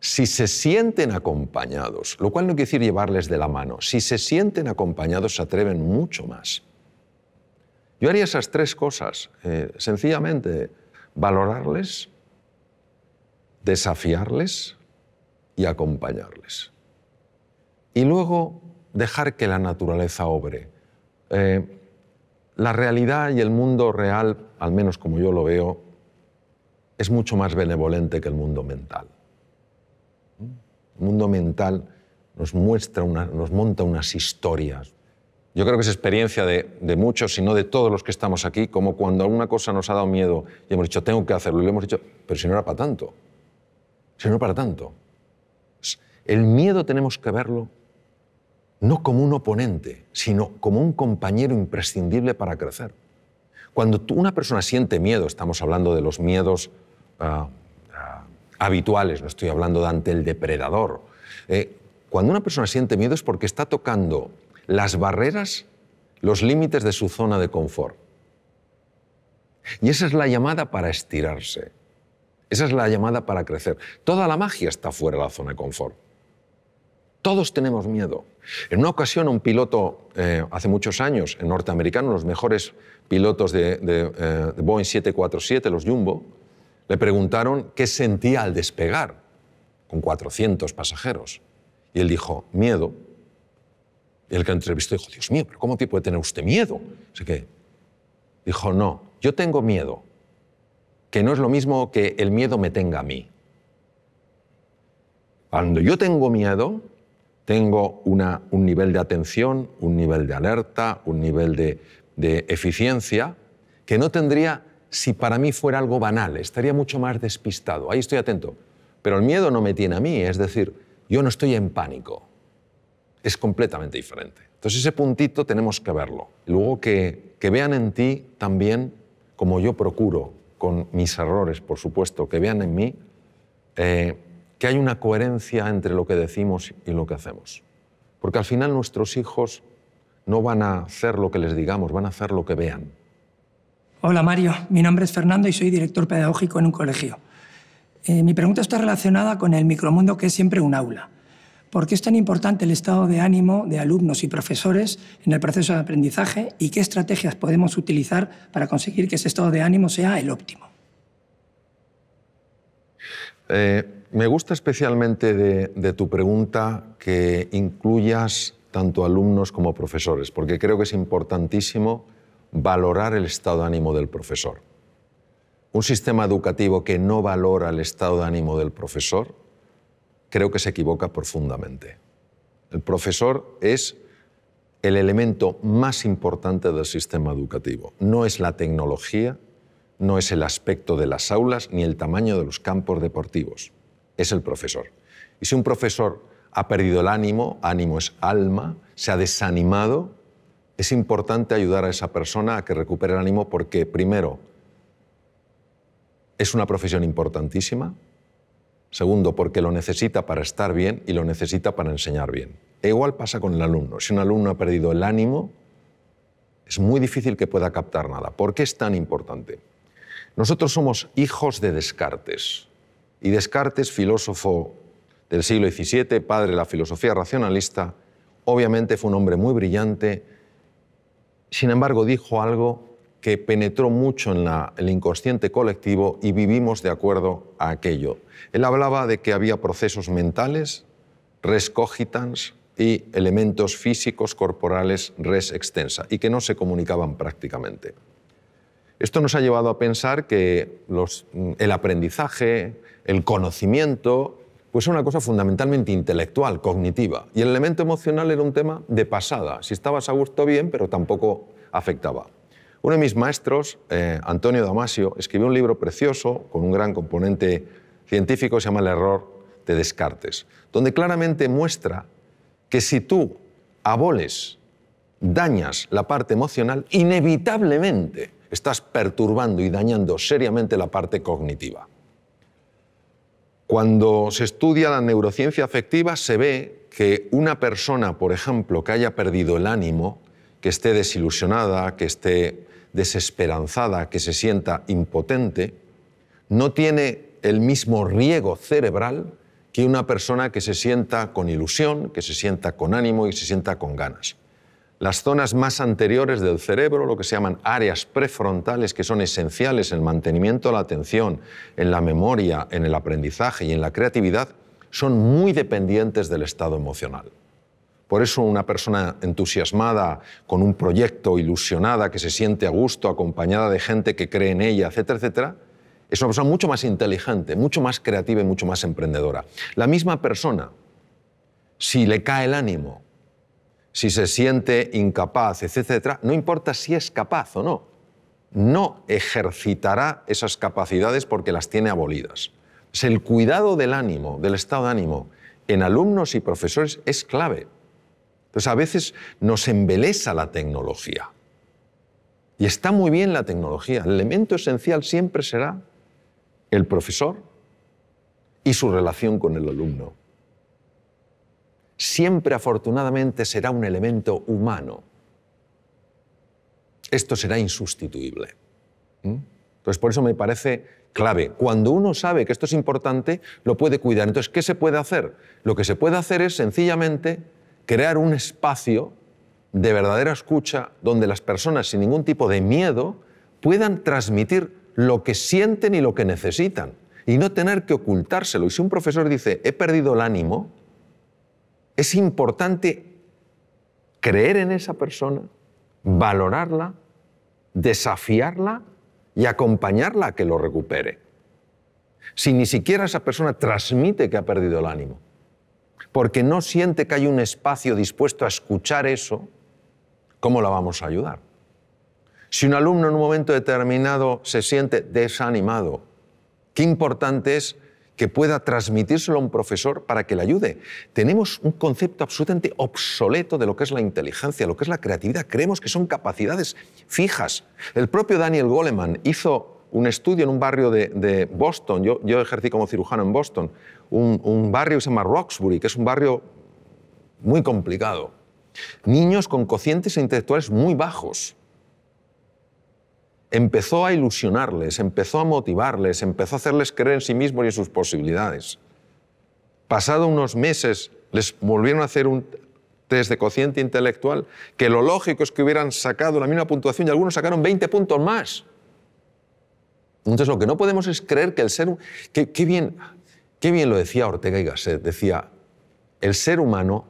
Si se sienten acompañados, lo cual no quiere decir llevarles de la mano, si se sienten acompañados se atreven mucho más. Yo haría esas tres cosas, eh, sencillamente valorarles, desafiarles y acompañarles. Y luego dejar que la naturaleza obre. Eh, la realidad y el mundo real, al menos como yo lo veo, es mucho más benevolente que el mundo mental. El mundo mental nos muestra, nos monta unas historias. Yo creo que es experiencia de, muchos, si no de todos los que estamos aquí, como cuando alguna cosa nos ha dado miedo y hemos dicho, tengo que hacerlo, y le hemos dicho, pero si no era para tanto, si no era para tanto. El miedo tenemos que verlo no como un oponente, sino como un compañero imprescindible para crecer. Cuando una persona siente miedo, estamos hablando de los miedos ah, ah, habituales, no estoy hablando de ante el depredador, eh, cuando una persona siente miedo es porque está tocando las barreras, los límites de su zona de confort. Y esa es la llamada para estirarse. Esa es la llamada para crecer. Toda la magia está fuera de la zona de confort. Todos tenemos miedo. En una ocasión, un piloto, eh, hace muchos años, en norteamericano, los mejores pilotos de, eh, Boeing 747, los Jumbo, le preguntaron qué sentía al despegar con 400 pasajeros. Y él dijo, miedo. Y el que entrevistó dijo, Dios mío, pero ¿cómo puede tener usted miedo? Así que dijo, no, yo tengo miedo, que no es lo mismo que el miedo me tenga a mí. Cuando yo tengo miedo, tengo un nivel de atención, un nivel de alerta, un nivel de, eficiencia que no tendría si para mí fuera algo banal, estaría mucho más despistado. Ahí estoy atento. Pero el miedo no me tiene a mí, es decir, yo no estoy en pánico. Es completamente diferente. Entonces ese puntito tenemos que verlo. Luego que, vean en ti también, como yo procuro, con mis errores, por supuesto, que vean en mí eh, que hay una coherencia entre lo que decimos y lo que hacemos. Porque al final nuestros hijos no van a hacer lo que les digamos, van a hacer lo que vean. Hola Mario, mi nombre es Fernando y soy director pedagógico en un colegio. Eh, mi pregunta está relacionada con el micromundo que es siempre un aula. ¿Por qué es tan importante el estado de ánimo de alumnos y profesores en el proceso de aprendizaje y qué estrategias podemos utilizar para conseguir que ese estado de ánimo sea el óptimo? Eh, me gusta especialmente de, tu pregunta que incluyas tanto alumnos como profesores, porque creo que es importantísimo valorar el estado de ánimo del profesor. Un sistema educativo que no valora el estado de ánimo del profesor, creo que se equivoca profundamente. El profesor es el elemento más importante del sistema educativo. No es la tecnología, no es el aspecto de las aulas ni el tamaño de los campos deportivos es el profesor. Y si un profesor ha perdido el ánimo, ánimo es alma, se ha desanimado, es importante ayudar a esa persona a que recupere el ánimo porque, primero, es una profesión importantísima, segundo, porque lo necesita para estar bien y lo necesita para enseñar bien. E igual pasa con el alumno. Si un alumno ha perdido el ánimo, es muy difícil que pueda captar nada. ¿Por qué es tan importante? Nosotros somos hijos de Descartes y Descartes, filósofo del siglo XVII, padre de la filosofía racionalista, obviamente fue un hombre muy brillante, sin embargo dijo algo que penetró mucho en el inconsciente colectivo y vivimos de acuerdo a aquello. Él hablaba de que había procesos mentales, res cogitans, y elementos físicos corporales res extensa, y que no se comunicaban prácticamente. Esto nos ha llevado a pensar que mm, el aprendizaje, el conocimiento, pues es una cosa fundamentalmente intelectual, cognitiva. Y el elemento emocional era un tema de pasada. Si estabas a gusto, bien, pero tampoco afectaba. Uno de mis maestros, eh, Antonio Damasio, escribió un libro precioso con un gran componente científico se llama El error de Descartes, donde claramente muestra que si tú aboles, dañas la parte emocional, inevitablemente estás perturbando y dañando seriamente la parte cognitiva. Cuando se estudia la neurociencia afectiva se ve que una persona, por ejemplo, que haya perdido el ánimo, que esté desilusionada, que esté desesperanzada, que se sienta impotente, no tiene el mismo riego cerebral que una persona que se sienta con ilusión, que se sienta con ánimo y se sienta con ganas las zonas más anteriores del cerebro, lo que se llaman áreas prefrontales, que son esenciales en el mantenimiento de la atención, en la memoria, en el aprendizaje y en la creatividad, son muy dependientes del estado emocional. Por eso una persona entusiasmada con un proyecto, ilusionada, que se siente a gusto, acompañada de gente que cree en ella, etcétera, etcétera, es una persona mucho más inteligente, mucho más creativa y mucho más emprendedora. La misma persona, si le cae el ánimo, si se siente incapaz, etcétera, no importa si es capaz o no, no ejercitará esas capacidades porque las tiene abolidas. el cuidado del ánimo, del estado de ánimo, en alumnos y profesores es clave. Entonces a veces nos embeleza la tecnología. Y está muy bien la tecnología. El elemento esencial siempre será el profesor y su relación con el alumno siempre afortunadamente será un elemento humano. Esto será insustituible. ¿Mm? Entonces, por eso me parece clave. Cuando uno sabe que esto es importante, lo puede cuidar. Entonces, ¿qué se puede hacer? Lo que se puede hacer es sencillamente crear un espacio de verdadera escucha donde las personas sin ningún tipo de miedo puedan transmitir lo que sienten y lo que necesitan y no tener que ocultárselo. Y si un profesor dice, he perdido el ánimo, es importante creer en esa persona, valorarla, desafiarla y acompañarla a que lo recupere. Si ni siquiera esa persona transmite que ha perdido el ánimo, porque no siente que hay un espacio dispuesto a escuchar eso, ¿cómo la vamos a ayudar? Si un alumno en un momento determinado se siente desanimado, qué importante es que pueda transmitírselo a un profesor para que le ayude. Tenemos un concepto absolutamente obsoleto de lo que es la inteligencia, lo que es la creatividad. Creemos que son capacidades fijas. El propio Daniel Goleman hizo un estudio en un barrio de, Boston, yo, ejercí como cirujano en Boston, un, barrio que se llama Roxbury, que es un barrio muy complicado. Niños con cocientes e intelectuales muy bajos empezó a ilusionarles, empezó a motivarles, empezó a hacerles creer en sí mismos y en sus posibilidades. Pasado unos meses, les volvieron a hacer un test de cociente intelectual, que lo lógico es que hubieran sacado la misma puntuación y algunos sacaron 20 puntos más. Entonces, lo que no podemos es creer que el ser... Qué bien, qué bien lo decía Ortega y Gasset, decía, el ser humano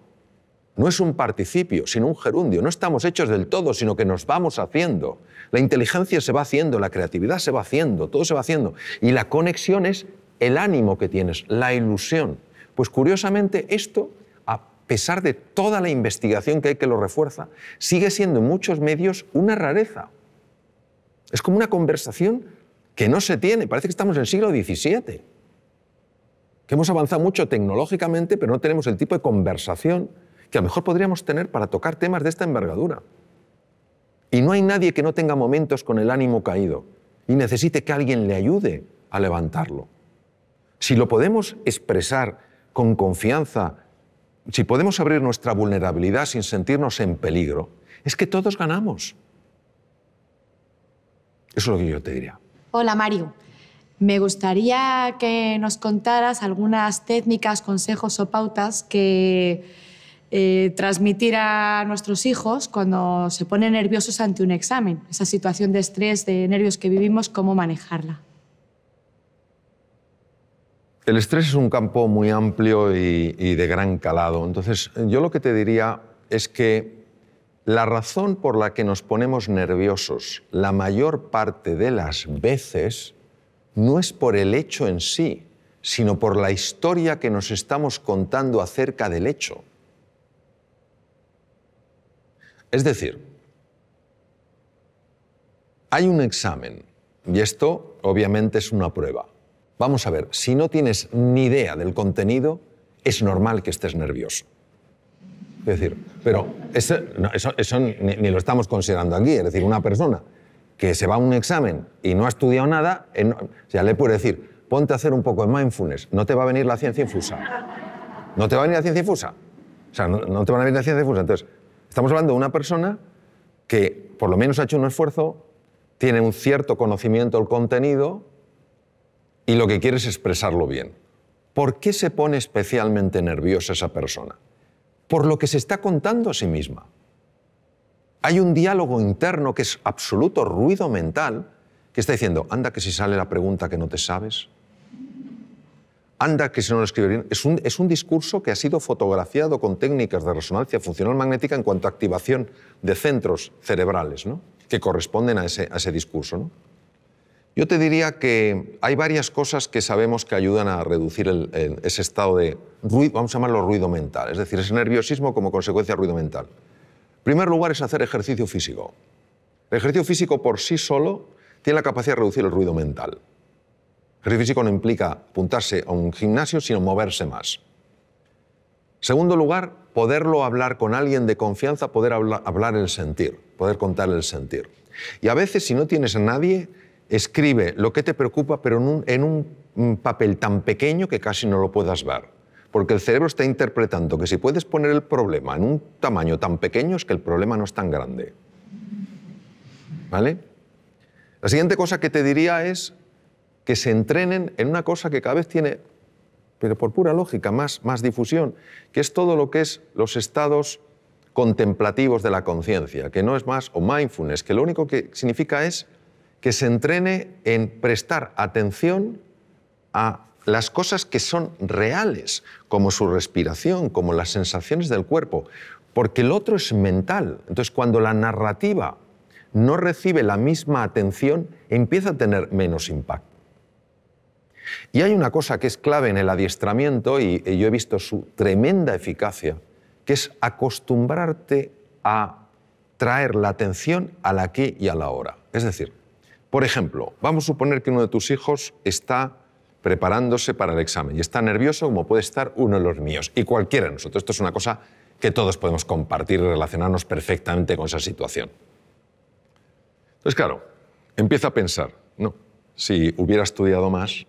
no es un participio, sino un gerundio. No estamos hechos del todo, sino que nos vamos haciendo. La inteligencia se va haciendo, la creatividad se va haciendo, todo se va haciendo. Y la conexión es el ánimo que tienes, la ilusión. Pues curiosamente esto, a pesar de toda la investigación que hay que lo refuerza, sigue siendo en muchos medios una rareza. Es como una conversación que no se tiene. Parece que estamos en el siglo XVII que hemos avanzado mucho tecnológicamente, pero no tenemos el tipo de conversación que a lo mejor podríamos tener para tocar temas de esta envergadura. Y no hay nadie que no tenga momentos con el ánimo caído y necesite que alguien le ayude a levantarlo. Si lo podemos expresar con confianza, si podemos abrir nuestra vulnerabilidad sin sentirnos en peligro, es que todos ganamos. Eso es lo que yo te diría. Hola Mario, me gustaría que nos contaras algunas técnicas, consejos o pautas que eh, transmitir a nuestros hijos cuando se ponen nerviosos ante un examen, esa situación de estrés, de nervios que vivimos, cómo manejarla. El estrés es un campo muy amplio y de gran calado. Entonces, yo lo que te diría es que la razón por la que nos ponemos nerviosos la mayor parte de las veces no es por el hecho en sí, sino por la historia que nos estamos contando acerca del hecho. Es decir, hay un examen y esto obviamente es una prueba. Vamos a ver, si no tienes ni idea del contenido, es normal que estés nervioso. Es decir, pero eso, ni, lo estamos considerando aquí. Es decir, una persona que se va a un examen y no ha estudiado nada, ya eh, le puede decir, ponte a hacer un poco de mindfulness, no te va a venir la ciencia infusa. No te va a venir la ciencia infusa. O sea, no, te van a venir la ciencia infusa. Entonces, Estamos hablando de una persona que por lo menos ha hecho un esfuerzo, tiene un cierto conocimiento del contenido y lo que quiere es expresarlo bien. ¿Por qué se pone especialmente nerviosa esa persona? Por lo que se está contando a sí misma. Hay un diálogo interno que es absoluto ruido mental que está diciendo, anda que si sale la pregunta que no te sabes, anda que si no lo escribe es un, es un discurso que ha sido fotografiado con técnicas de resonancia funcional magnética en cuanto a activación de centros cerebrales ¿no? que corresponden a ese, a ese discurso. ¿no? Yo te diría que hay varias cosas que sabemos que ayudan a reducir ese estado de ruido, vamos a llamarlo ruido mental, es decir, ese nerviosismo como consecuencia de ruido mental. En primer lugar es hacer ejercicio físico. El ejercicio físico por sí solo tiene la capacidad de reducir el ruido mental. Ejercicio físico no implica apuntarse a un gimnasio, sino moverse más. Segundo lugar, poderlo hablar con alguien de confianza, poder hablar el sentir, poder contar el sentir. Y a veces, si no tienes a nadie, escribe lo que te preocupa, pero en un papel tan pequeño que casi no lo puedas ver. Porque el cerebro está interpretando que si puedes poner el problema en un tamaño tan pequeño es que el problema no es tan grande. ¿Vale? La siguiente cosa que te diría es que se entrenen en una cosa que cada vez tiene, pero por pura lógica, más, más difusión, que es todo lo que es los estados contemplativos de la conciencia, que no es más, o mindfulness, que lo único que significa es que se entrene en prestar atención a las cosas que son reales, como su respiración, como las sensaciones del cuerpo, porque el otro es mental. Entonces, cuando la narrativa no recibe la misma atención, empieza a tener menos impacto. Y hay una cosa que es clave en el adiestramiento, y yo he visto su tremenda eficacia, que es acostumbrarte a traer la atención a la aquí y a la hora. Es decir, por ejemplo, vamos a suponer que uno de tus hijos está preparándose para el examen y está nervioso como puede estar uno de los míos y cualquiera de nosotros. Esto es una cosa que todos podemos compartir y relacionarnos perfectamente con esa situación. Entonces, claro, empieza a pensar, no, si hubiera estudiado más,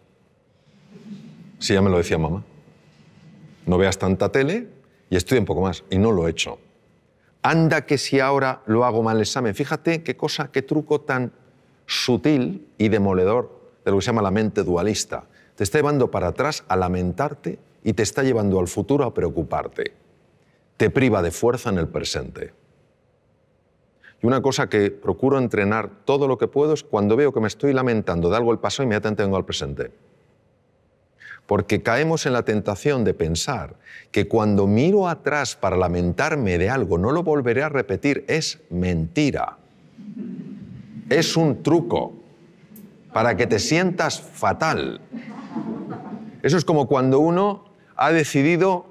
Sí, ya me lo decía mamá. No veas tanta tele y estudia un poco más. Y no lo he hecho. Anda que si ahora lo hago mal el examen. Fíjate qué cosa, qué truco tan sutil y demoledor de lo que se llama la mente dualista. Te está llevando para atrás a lamentarte y te está llevando al futuro a preocuparte. Te priva de fuerza en el presente. Y una cosa que procuro entrenar todo lo que puedo es cuando veo que me estoy lamentando de algo del pasado, inmediatamente vengo al presente porque caemos en la tentación de pensar que cuando miro atrás para lamentarme de algo no lo volveré a repetir. Es mentira. Es un truco para que te sientas fatal. Eso es como cuando uno ha decidido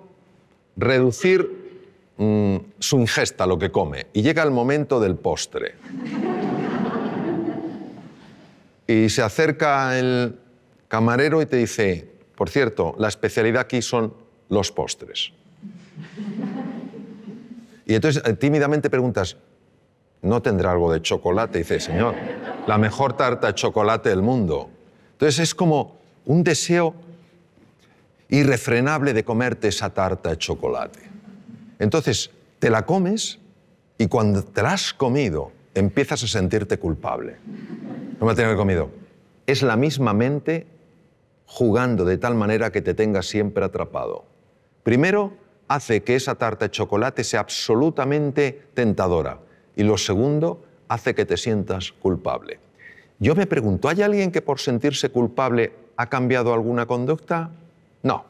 reducir mm, su ingesta, lo que come, y llega el momento del postre. Y se acerca el camarero y te dice, por cierto, la especialidad aquí son los postres. Y entonces eh, tímidamente preguntas, ¿no tendrá algo de chocolate? dice, señor, la mejor tarta de chocolate del mundo. Entonces es como un deseo irrefrenable de comerte esa tarta de chocolate. Entonces te la comes y cuando te la has comido empiezas a sentirte culpable. No me tengo que comido. Es la misma mente jugando de tal manera que te tenga siempre atrapado. Primero, hace que esa tarta de chocolate sea absolutamente tentadora. Y lo segundo, hace que te sientas culpable. Yo me pregunto, ¿hay alguien que por sentirse culpable ha cambiado alguna conducta? No.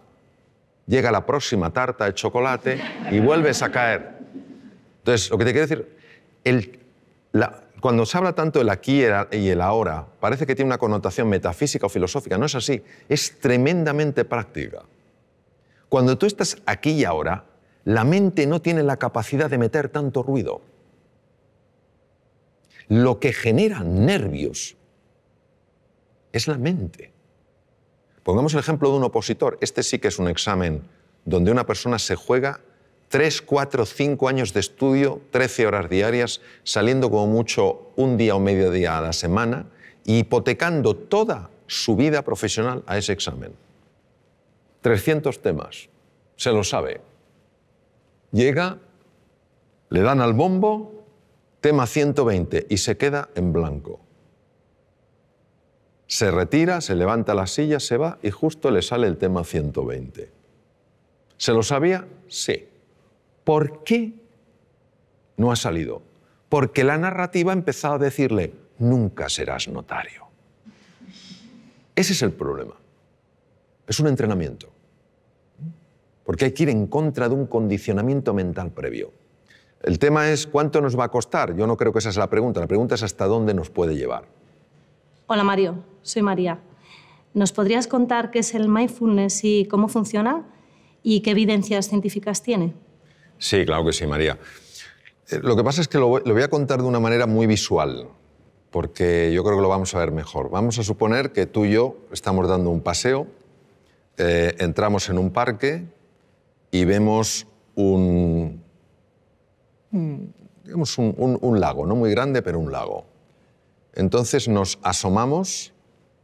Llega la próxima tarta de chocolate y vuelves a caer. Entonces, lo que te quiero decir, el, la, cuando se habla tanto del aquí y el ahora, parece que tiene una connotación metafísica o filosófica. No es así, es tremendamente práctica. Cuando tú estás aquí y ahora, la mente no tiene la capacidad de meter tanto ruido. Lo que genera nervios es la mente. Pongamos el ejemplo de un opositor. Este sí que es un examen donde una persona se juega 3, 4, 5 años de estudio, 13 horas diarias, saliendo como mucho un día o medio día a la semana y hipotecando toda su vida profesional a ese examen. 300 temas, se lo sabe. Llega, le dan al bombo, tema 120 y se queda en blanco. Se retira, se levanta la silla, se va y justo le sale el tema 120. ¿Se lo sabía? Sí. ¿Por qué no ha salido? Porque la narrativa ha empezado a decirle, nunca serás notario. Ese es el problema. Es un entrenamiento. Porque hay que ir en contra de un condicionamiento mental previo. El tema es cuánto nos va a costar. Yo no creo que esa es la pregunta. La pregunta es hasta dónde nos puede llevar. Hola Mario, soy María. ¿Nos podrías contar qué es el mindfulness y cómo funciona y qué evidencias científicas tiene? Sí, claro que sí, María. Eh, lo que pasa es que lo voy a contar de una manera muy visual, porque yo creo que lo vamos a ver mejor. Vamos a suponer que tú y yo estamos dando un paseo, eh, entramos en un parque y vemos un, digamos mm. un lago, no muy grande, pero un lago. Entonces nos asomamos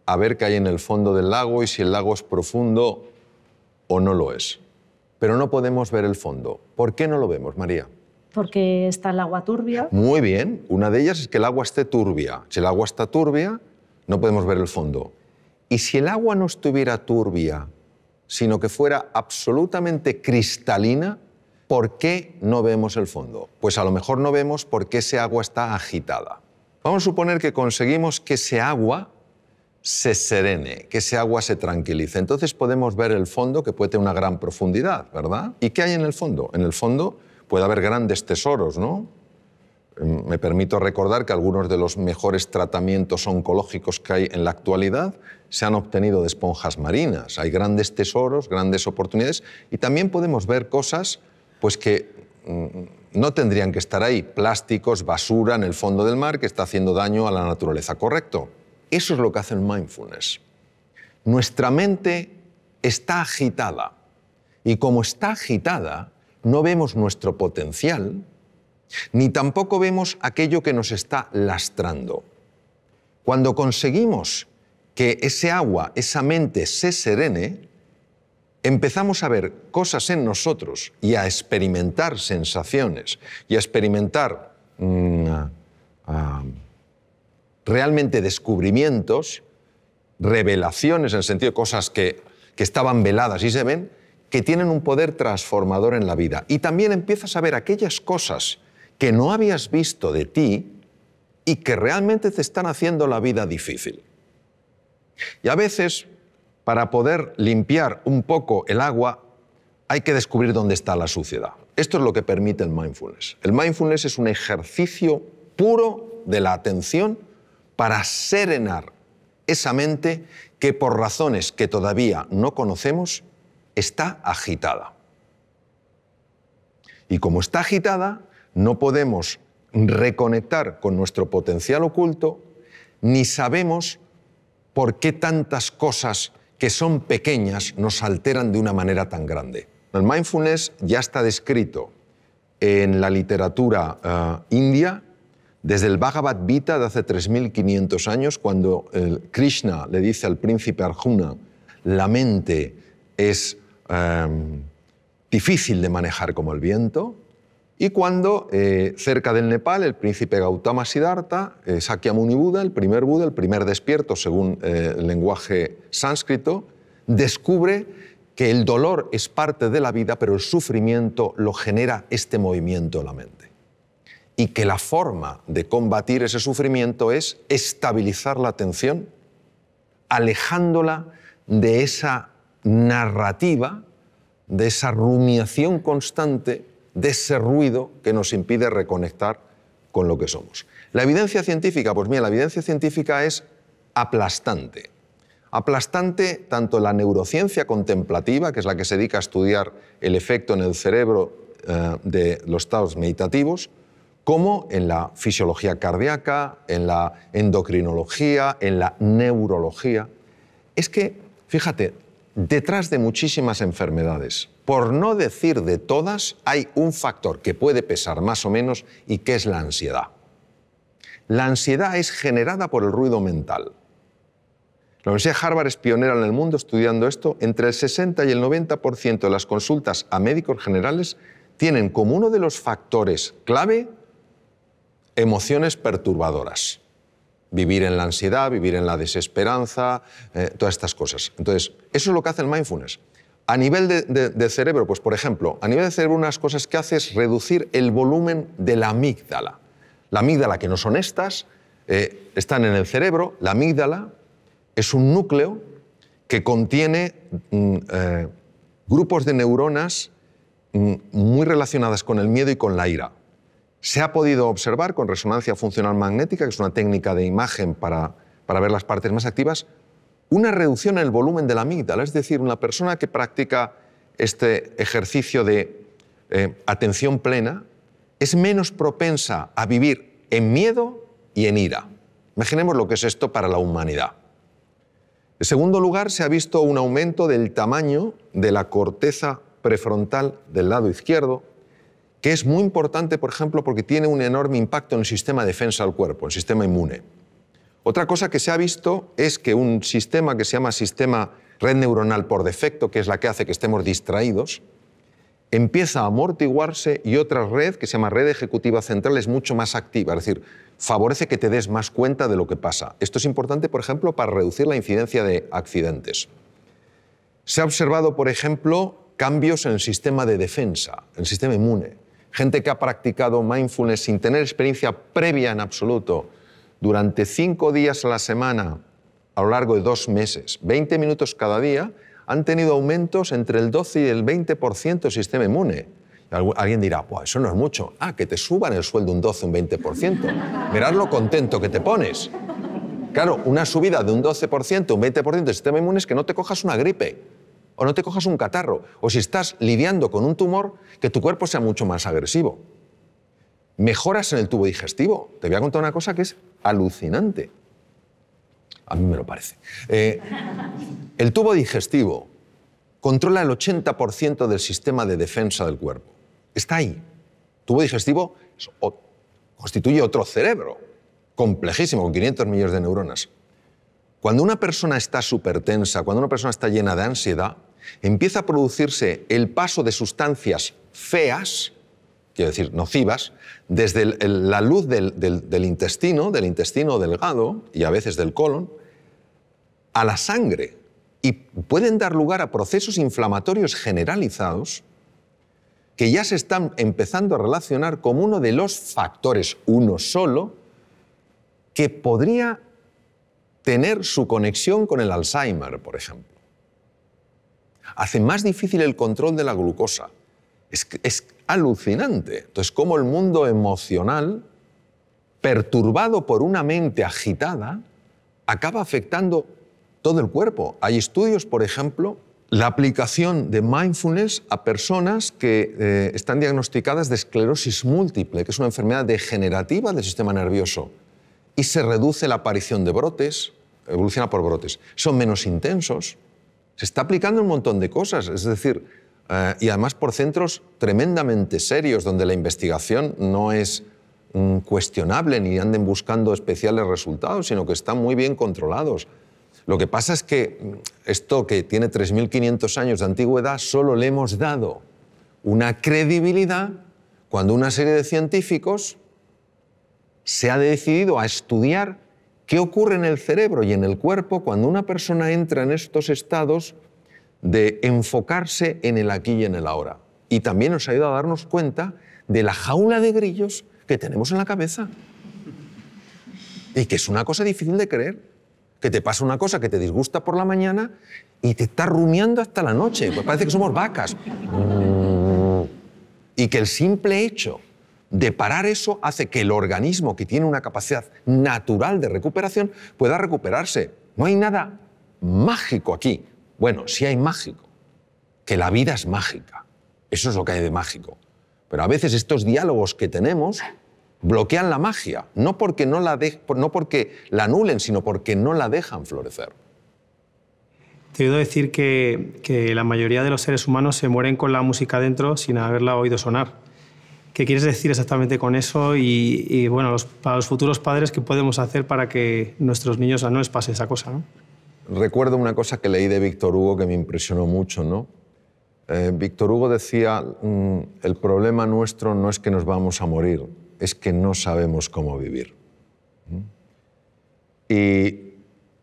a ver qué hay en el fondo del lago y si el lago es profundo o no lo es pero no podemos ver el fondo. ¿Por qué no lo vemos, María? Porque está el agua turbia. Muy bien. Una de ellas es que el agua esté turbia. Si el agua está turbia, no podemos ver el fondo. Y si el agua no estuviera turbia, sino que fuera absolutamente cristalina, ¿por qué no vemos el fondo? Pues a lo mejor no vemos porque ese agua está agitada. Vamos a suponer que conseguimos que ese agua se serene, que ese agua se tranquilice. Entonces podemos ver el fondo que puede tener una gran profundidad, ¿verdad? ¿Y qué hay en el fondo? En el fondo puede haber grandes tesoros, ¿no? Em, me permito recordar que algunos de los mejores tratamientos oncológicos que hay en la actualidad se han obtenido de esponjas marinas. Hay grandes tesoros, grandes oportunidades y también podemos ver cosas pues que mm, no tendrían que estar ahí, plásticos, basura en el fondo del mar que está haciendo daño a la naturaleza, correcto. Eso es lo que hace el mindfulness. Nuestra mente está agitada y como está agitada, no vemos nuestro potencial, ni tampoco vemos aquello que nos está lastrando. Cuando conseguimos que ese agua, esa mente se serene, empezamos a ver cosas en nosotros y a experimentar sensaciones y a experimentar... Mm, ah, ah, realmente descubrimientos, revelaciones en el sentido de cosas que, que estaban veladas y se ven, que tienen un poder transformador en la vida. Y también empiezas a ver aquellas cosas que no habías visto de ti y que realmente te están haciendo la vida difícil. Y a veces, para poder limpiar un poco el agua, hay que descubrir dónde está la suciedad. Esto es lo que permite el mindfulness. El mindfulness es un ejercicio puro de la atención para serenar esa mente que por razones que todavía no conocemos está agitada. Y como está agitada, no podemos reconectar con nuestro potencial oculto, ni sabemos por qué tantas cosas que son pequeñas nos alteran de una manera tan grande. El mindfulness ya está descrito en la literatura eh, india desde el Bhagavad Gita de hace 3.500 años, cuando Krishna le dice al príncipe Arjuna, la mente es em, difícil de manejar como el viento, y cuando eh, cerca del Nepal el príncipe Gautama Siddhartha, eh, Sakyamuni Buda, el primer Buda, el primer despierto según eh, el lenguaje sánscrito, descubre que el dolor es parte de la vida, pero el sufrimiento lo genera este movimiento de la mente y que la forma de combatir ese sufrimiento es estabilizar la atención, alejándola de esa narrativa, de esa rumiación constante, de ese ruido que nos impide reconectar con lo que somos. La evidencia científica, pues mira, la evidencia científica es aplastante. Aplastante tanto la neurociencia contemplativa, que es la que se dedica a estudiar el efecto en el cerebro eh, de los estados meditativos, como en la fisiología cardíaca, en la endocrinología, en la neurología. Es que, fíjate, detrás de muchísimas enfermedades, por no decir de todas, hay un factor que puede pesar más o menos y que es la ansiedad. La ansiedad es generada por el ruido mental. La Universidad de Harvard es pionera en el mundo estudiando esto. Entre el 60 y el 90% de las consultas a médicos generales tienen como uno de los factores clave emociones perturbadoras. Vivir en la ansiedad, vivir en la desesperanza, eh, todas estas cosas. Entonces, eso es lo que hace el mindfulness. A nivel de, cerebro, pues por ejemplo, a nivel de cerebro unas cosas que hace es reducir el volumen de la amígdala. La amígdala, que no son estas, eh, están en el cerebro. La amígdala es un núcleo que contiene mm, eh, grupos de neuronas mm, muy relacionadas con el miedo y con la ira. Se ha podido observar con resonancia funcional magnética, que es una técnica de imagen para, ver las partes más activas, una reducción en el volumen de la amígdala. Es decir, una persona que practica este ejercicio de eh, atención plena es menos propensa a vivir en miedo y en ira. Imaginemos lo que es esto para la humanidad. En segundo lugar, se ha visto un aumento del tamaño de la corteza prefrontal del lado izquierdo que es muy importante, por ejemplo, porque tiene un enorme impacto en el sistema de defensa del cuerpo, el sistema inmune. Otra cosa que se ha visto es que un sistema que se llama sistema red neuronal por defecto, que es la que hace que estemos distraídos, empieza a amortiguarse y otra red, que se llama red ejecutiva central, es mucho más activa, es decir, favorece que te des más cuenta de lo que pasa. Esto es importante, por ejemplo, para reducir la incidencia de accidentes. Se ha observado, por ejemplo, cambios en el sistema de defensa, el sistema inmune gente que ha practicado mindfulness sin tener experiencia previa en absoluto, durante cinco días a la semana, a lo largo de dos meses, 20 minutos cada día, han tenido aumentos entre el 12 y el 20% del sistema inmune. Alguien dirá, pues eso no es mucho. Ah, que te suban el sueldo un 12, un 20%. Mirad lo contento que te pones. Claro, una subida de un 12%, un 20% del sistema inmune es que no te cojas una gripe o no te cojas un catarro, o si estás lidiando con un tumor, que tu cuerpo sea mucho más agresivo. Mejoras en el tubo digestivo. Te voy a contar una cosa que es alucinante. A mí me lo parece. Eh, el tubo digestivo controla el 80% del sistema de defensa del cuerpo. Está ahí. El tubo digestivo constituye otro cerebro, complejísimo, con 500 millones de neuronas. Cuando una persona está súper tensa, cuando una persona está llena de ansiedad, empieza a producirse el paso de sustancias feas, quiero decir, nocivas, desde la luz del, del intestino, del intestino delgado y a veces del colon, a la sangre y pueden dar lugar a procesos inflamatorios generalizados que ya se están empezando a relacionar como uno de los factores, uno solo, que podría tener su conexión con el Alzheimer, por ejemplo. Hace más difícil el control de la glucosa. Es, alucinante. Entonces, cómo el mundo emocional, perturbado por una mente agitada, acaba afectando todo el cuerpo. Hay estudios, por ejemplo, la aplicación de mindfulness a personas que eh, están diagnosticadas de esclerosis múltiple, que es una enfermedad degenerativa del sistema nervioso y se reduce la aparición de brotes, evoluciona por brotes. Son menos intensos. Se está aplicando un montón de cosas, es decir, eh, y además por centros tremendamente serios donde la investigación no es mm, cuestionable ni anden buscando especiales resultados, sino que están muy bien controlados. Lo que pasa es que mm, esto que tiene 3.500 años de antigüedad solo le hemos dado una credibilidad cuando una serie de científicos se ha decidido a estudiar qué ocurre en el cerebro y en el cuerpo cuando una persona entra en estos estados de enfocarse en el aquí y en el ahora. Y también nos ha ayuda a darnos cuenta de la jaula de grillos que tenemos en la cabeza. Y que es una cosa difícil de creer, que te pasa una cosa que te disgusta por la mañana y te está rumiando hasta la noche. Pues parece que somos vacas. Y que el simple hecho de parar eso hace que el organismo que tiene una capacidad natural de recuperación pueda recuperarse. No hay nada mágico aquí. Bueno, sí hay mágico, que la vida es mágica. Eso es lo que hay de mágico. Pero a veces estos diálogos que tenemos bloquean la magia, no porque, no la de, no porque la anulen, sino porque no la dejan florecer. Te oído decir que, que la mayoría de los seres humanos se mueren con la música dentro sin haberla oído sonar. ¿Qué quieres decir exactamente con eso? Y, bueno, para los futuros padres, ¿qué podemos hacer para que nuestros niños no les pase esa cosa? Recuerdo una cosa que leí de Víctor Hugo que me impresionó mucho, ¿no? Eh, Víctor Hugo decía, mm, el problema nuestro no es que nos vamos a morir, es que no sabemos cómo vivir. ¿Mm? Y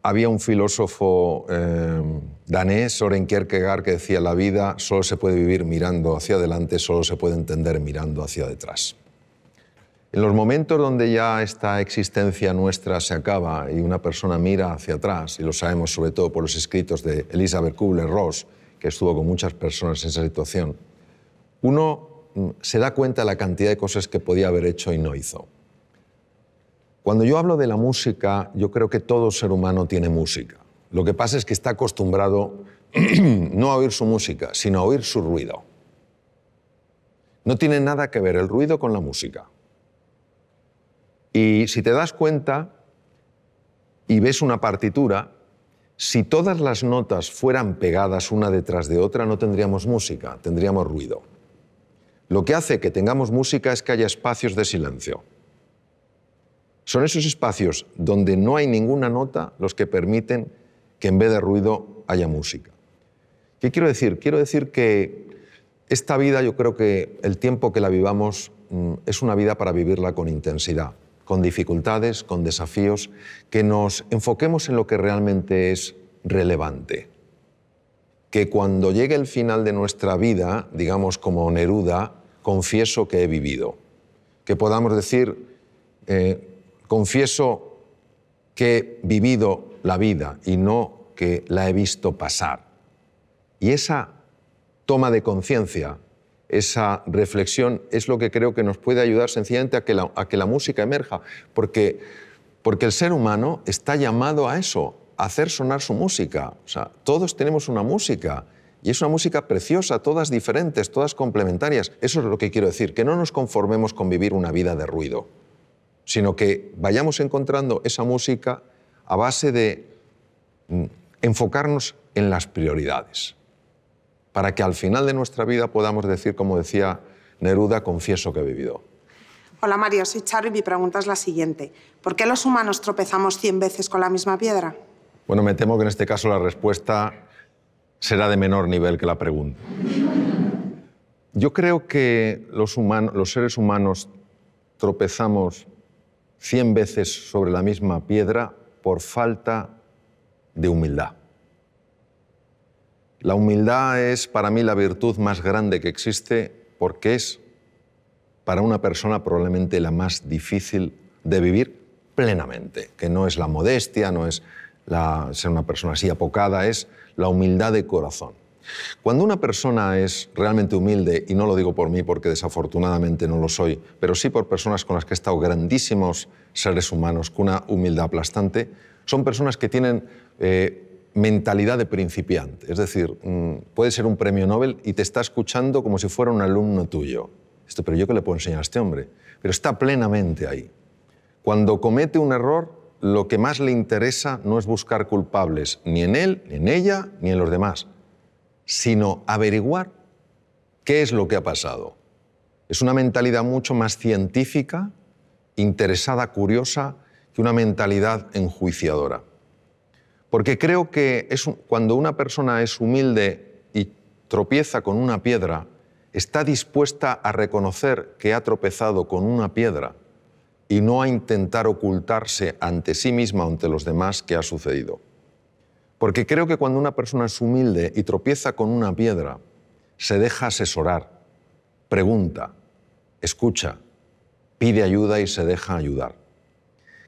había un filósofo eh, danés, Oren Kierkegaard, que decía, la vida solo se puede vivir mirando hacia adelante, solo se puede entender mirando hacia detrás. En los momentos donde ya esta existencia nuestra se acaba y una persona mira hacia atrás, y lo sabemos sobre todo por los escritos de Elizabeth Kubler-Ross, que estuvo con muchas personas en esa situación, uno mm, se da cuenta de la cantidad de cosas que podía haber hecho y no hizo. Cuando yo hablo de la música, yo creo que todo ser humano tiene música. Lo que pasa es que está acostumbrado no a oír su música, sino a oír su ruido. No tiene nada que ver el ruido con la música. Y si te das cuenta y ves una partitura, si todas las notas fueran pegadas una detrás de otra, no tendríamos música, tendríamos ruido. Lo que hace que tengamos música es que haya espacios de silencio. Son esos espacios donde no hay ninguna nota los que permiten que en vez de ruido haya música. ¿Qué quiero decir? Quiero decir que esta vida yo creo que el tiempo que la vivamos mm, es una vida para vivirla con intensidad, con dificultades, con desafíos, que nos enfoquemos en lo que realmente es relevante. Que cuando llegue el final de nuestra vida, digamos como Neruda, confieso que he vivido. Que podamos decir, eh, confieso que he vivido la vida y no que la he visto pasar. Y esa toma de conciencia, esa reflexión, es lo que creo que nos puede ayudar sencillamente a que la, a que la música emerja, porque, porque el ser humano está llamado a eso, a hacer sonar su música. O sea, todos tenemos una música. Y es una música preciosa, todas diferentes, todas complementarias. Eso es lo que quiero decir, que no nos conformemos con vivir una vida de ruido sino que vayamos encontrando esa música a base de mm, enfocarnos en las prioridades, para que al final de nuestra vida podamos decir, como decía Neruda, confieso que he vivido. Hola Mario, soy Charo y mi pregunta es la siguiente. ¿Por qué los humanos tropezamos 100 veces con la misma piedra? Bueno, me temo que en este caso la respuesta será de menor nivel que la pregunta. Yo creo que los, humanos, los seres humanos tropezamos cien veces sobre la misma piedra por falta de humildad. La humildad es para mí la virtud más grande que existe porque es para una persona probablemente la más difícil de vivir plenamente, que no es la modestia, no es ser una persona así apocada, es la humildad de corazón. Cuando una persona es realmente humilde, y no lo digo por mí porque desafortunadamente no lo soy, pero sí por personas con las que he estado grandísimos seres humanos, con una humildad aplastante, son personas que tienen eh, mentalidad de principiante. Es decir, mm, puede ser un premio Nobel y te está escuchando como si fuera un alumno tuyo. Esto, pero yo qué le puedo enseñar a este hombre. Pero está plenamente ahí. Cuando comete un error, lo que más le interesa no es buscar culpables, ni en él, ni en ella, ni en los demás sino averiguar qué es lo que ha pasado. Es una mentalidad mucho más científica, interesada, curiosa, que una mentalidad enjuiciadora. Porque creo que cuando una persona es humilde y tropieza con una piedra, está dispuesta a reconocer que ha tropezado con una piedra y no a intentar ocultarse ante sí misma, ante los demás, que ha sucedido. Porque creo que cuando una persona es humilde y tropieza con una piedra, se deja asesorar, pregunta, escucha, pide ayuda y se deja ayudar.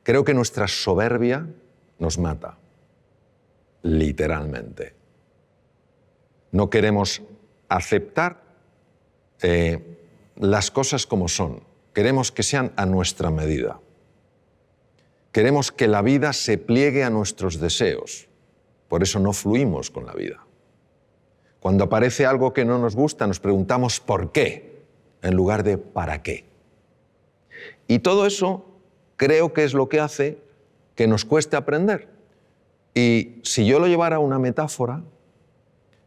Creo que nuestra soberbia nos mata, literalmente. No queremos aceptar eh, las cosas como son, queremos que sean a nuestra medida. Queremos que la vida se pliegue a nuestros deseos por eso no fluimos con la vida. Cuando aparece algo que no nos gusta, nos preguntamos por qué, en lugar de para qué. Y todo eso creo que es lo que hace que nos cueste aprender. Y si yo lo llevara a una metáfora,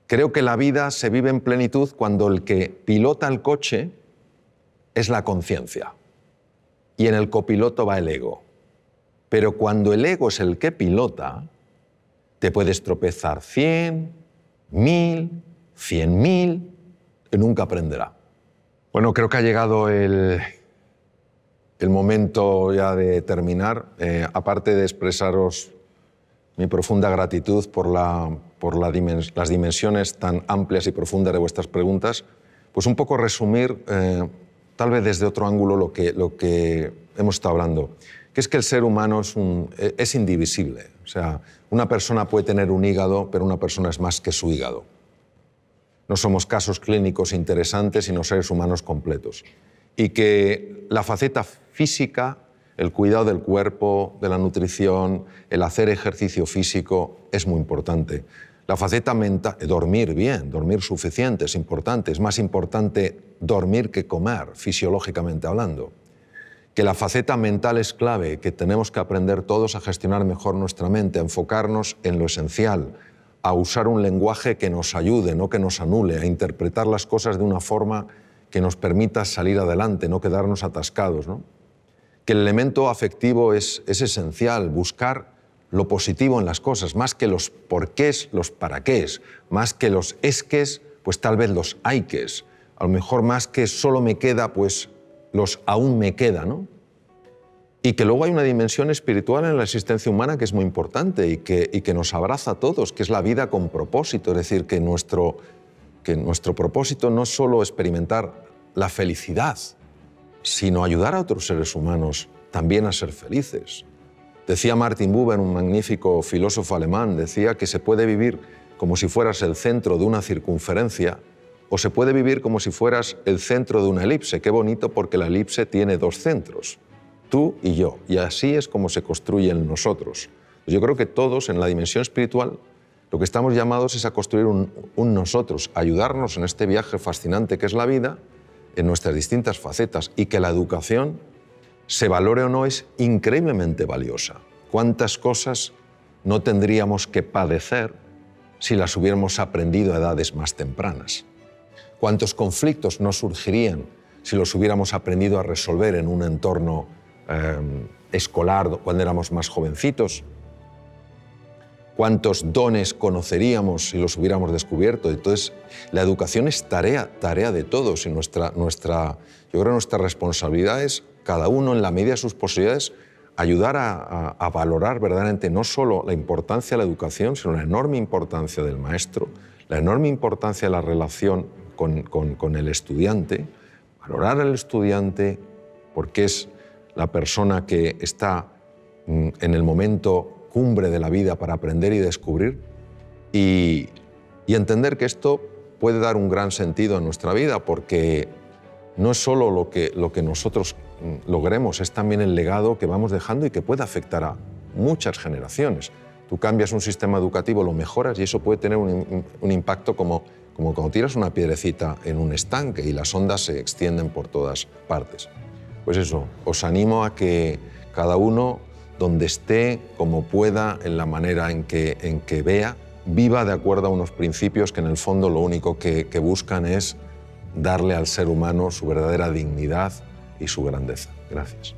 creo que la vida se vive en plenitud cuando el que pilota el coche es la conciencia y en el copiloto va el ego. Pero cuando el ego es el que pilota, te puedes tropezar 100, 1000, 100.000 y nunca aprenderá. Bueno, creo que ha llegado el, el momento ya de terminar. Eh, aparte de expresaros mi profunda gratitud por, la, por las dimensiones tan amplias y profundas de vuestras preguntas, pues un poco resumir, eh, tal vez desde otro ángulo, lo que, lo que hemos estado hablando que es que el ser humano e, es, indivisible. O sea, una persona puede tener un hígado, pero una persona es más que su hígado. No somos casos clínicos interesantes, sino seres humanos completos. Y que la faceta física, el cuidado del cuerpo, de la nutrición, el hacer ejercicio físico es muy importante. La faceta mental, eh, dormir bien, dormir suficiente es importante. Es más importante dormir que comer, fisiológicamente hablando que la faceta mental es clave, que tenemos que aprender todos a gestionar mejor nuestra mente, a enfocarnos en lo esencial, a usar un lenguaje que nos ayude, no que nos anule, a interpretar las cosas de una forma que nos permita salir adelante, no quedarnos atascados. ¿no? Que el elemento afectivo es, es esencial, buscar lo positivo en las cosas, más que los porqués, los paraqués, más que los esques, pues tal vez los hayques. A lo mejor más que solo me queda, pues los aún me queda, ¿no? Y que luego hay una dimensión espiritual en la existencia humana que es muy importante y que, y que nos abraza a todos, que es la vida con propósito, es decir, que nuestro, que nuestro propósito no es solo experimentar la felicidad, sino ayudar a otros seres humanos también a ser felices. Decía Martin Buber, un magnífico filósofo alemán, decía que se puede vivir como si fueras el centro de una circunferencia o se puede vivir como si fueras el centro de una elipse. Qué bonito porque la elipse tiene dos centros, tú y yo, y así es como se construyen nosotros. Yo creo que todos en la dimensión espiritual lo que estamos llamados es a construir un, nosotros, ayudarnos en este viaje fascinante que es la vida, en nuestras distintas facetas, y que la educación, se valore o no, es increíblemente valiosa. ¿Cuántas cosas no tendríamos que padecer si las hubiéramos aprendido a edades más tempranas? cuántos conflictos no surgirían si los hubiéramos aprendido a resolver en un entorno em, escolar cuando éramos más jovencitos, cuántos dones conoceríamos si los hubiéramos descubierto. Entonces, la educación es tarea, tarea de todos y nuestra, nuestra, yo creo nuestra responsabilidad es, cada uno en la medida de sus posibilidades, ayudar a valorar verdaderamente no solo la importancia de la educación, sino la enorme importancia del maestro, la enorme importancia de la relación con, el estudiante, valorar al estudiante porque es la persona que está mm, en el momento cumbre de la vida para aprender y descubrir y, entender que esto puede dar un gran sentido a nuestra vida porque no es solo lo que, lo que nosotros mm, logremos, es también el legado que vamos dejando y que puede afectar a muchas generaciones. Tú cambias un sistema educativo, lo mejoras y eso puede tener un impacto como como cuando tiras una piedrecita en un estanque y las ondas se extienden por todas partes. Pues eso, os animo a que cada uno, donde esté, como pueda, en la manera en que, en que vea, viva de acuerdo a unos principios que en el fondo lo único que, buscan es darle al ser humano su verdadera dignidad y su grandeza. Gracias.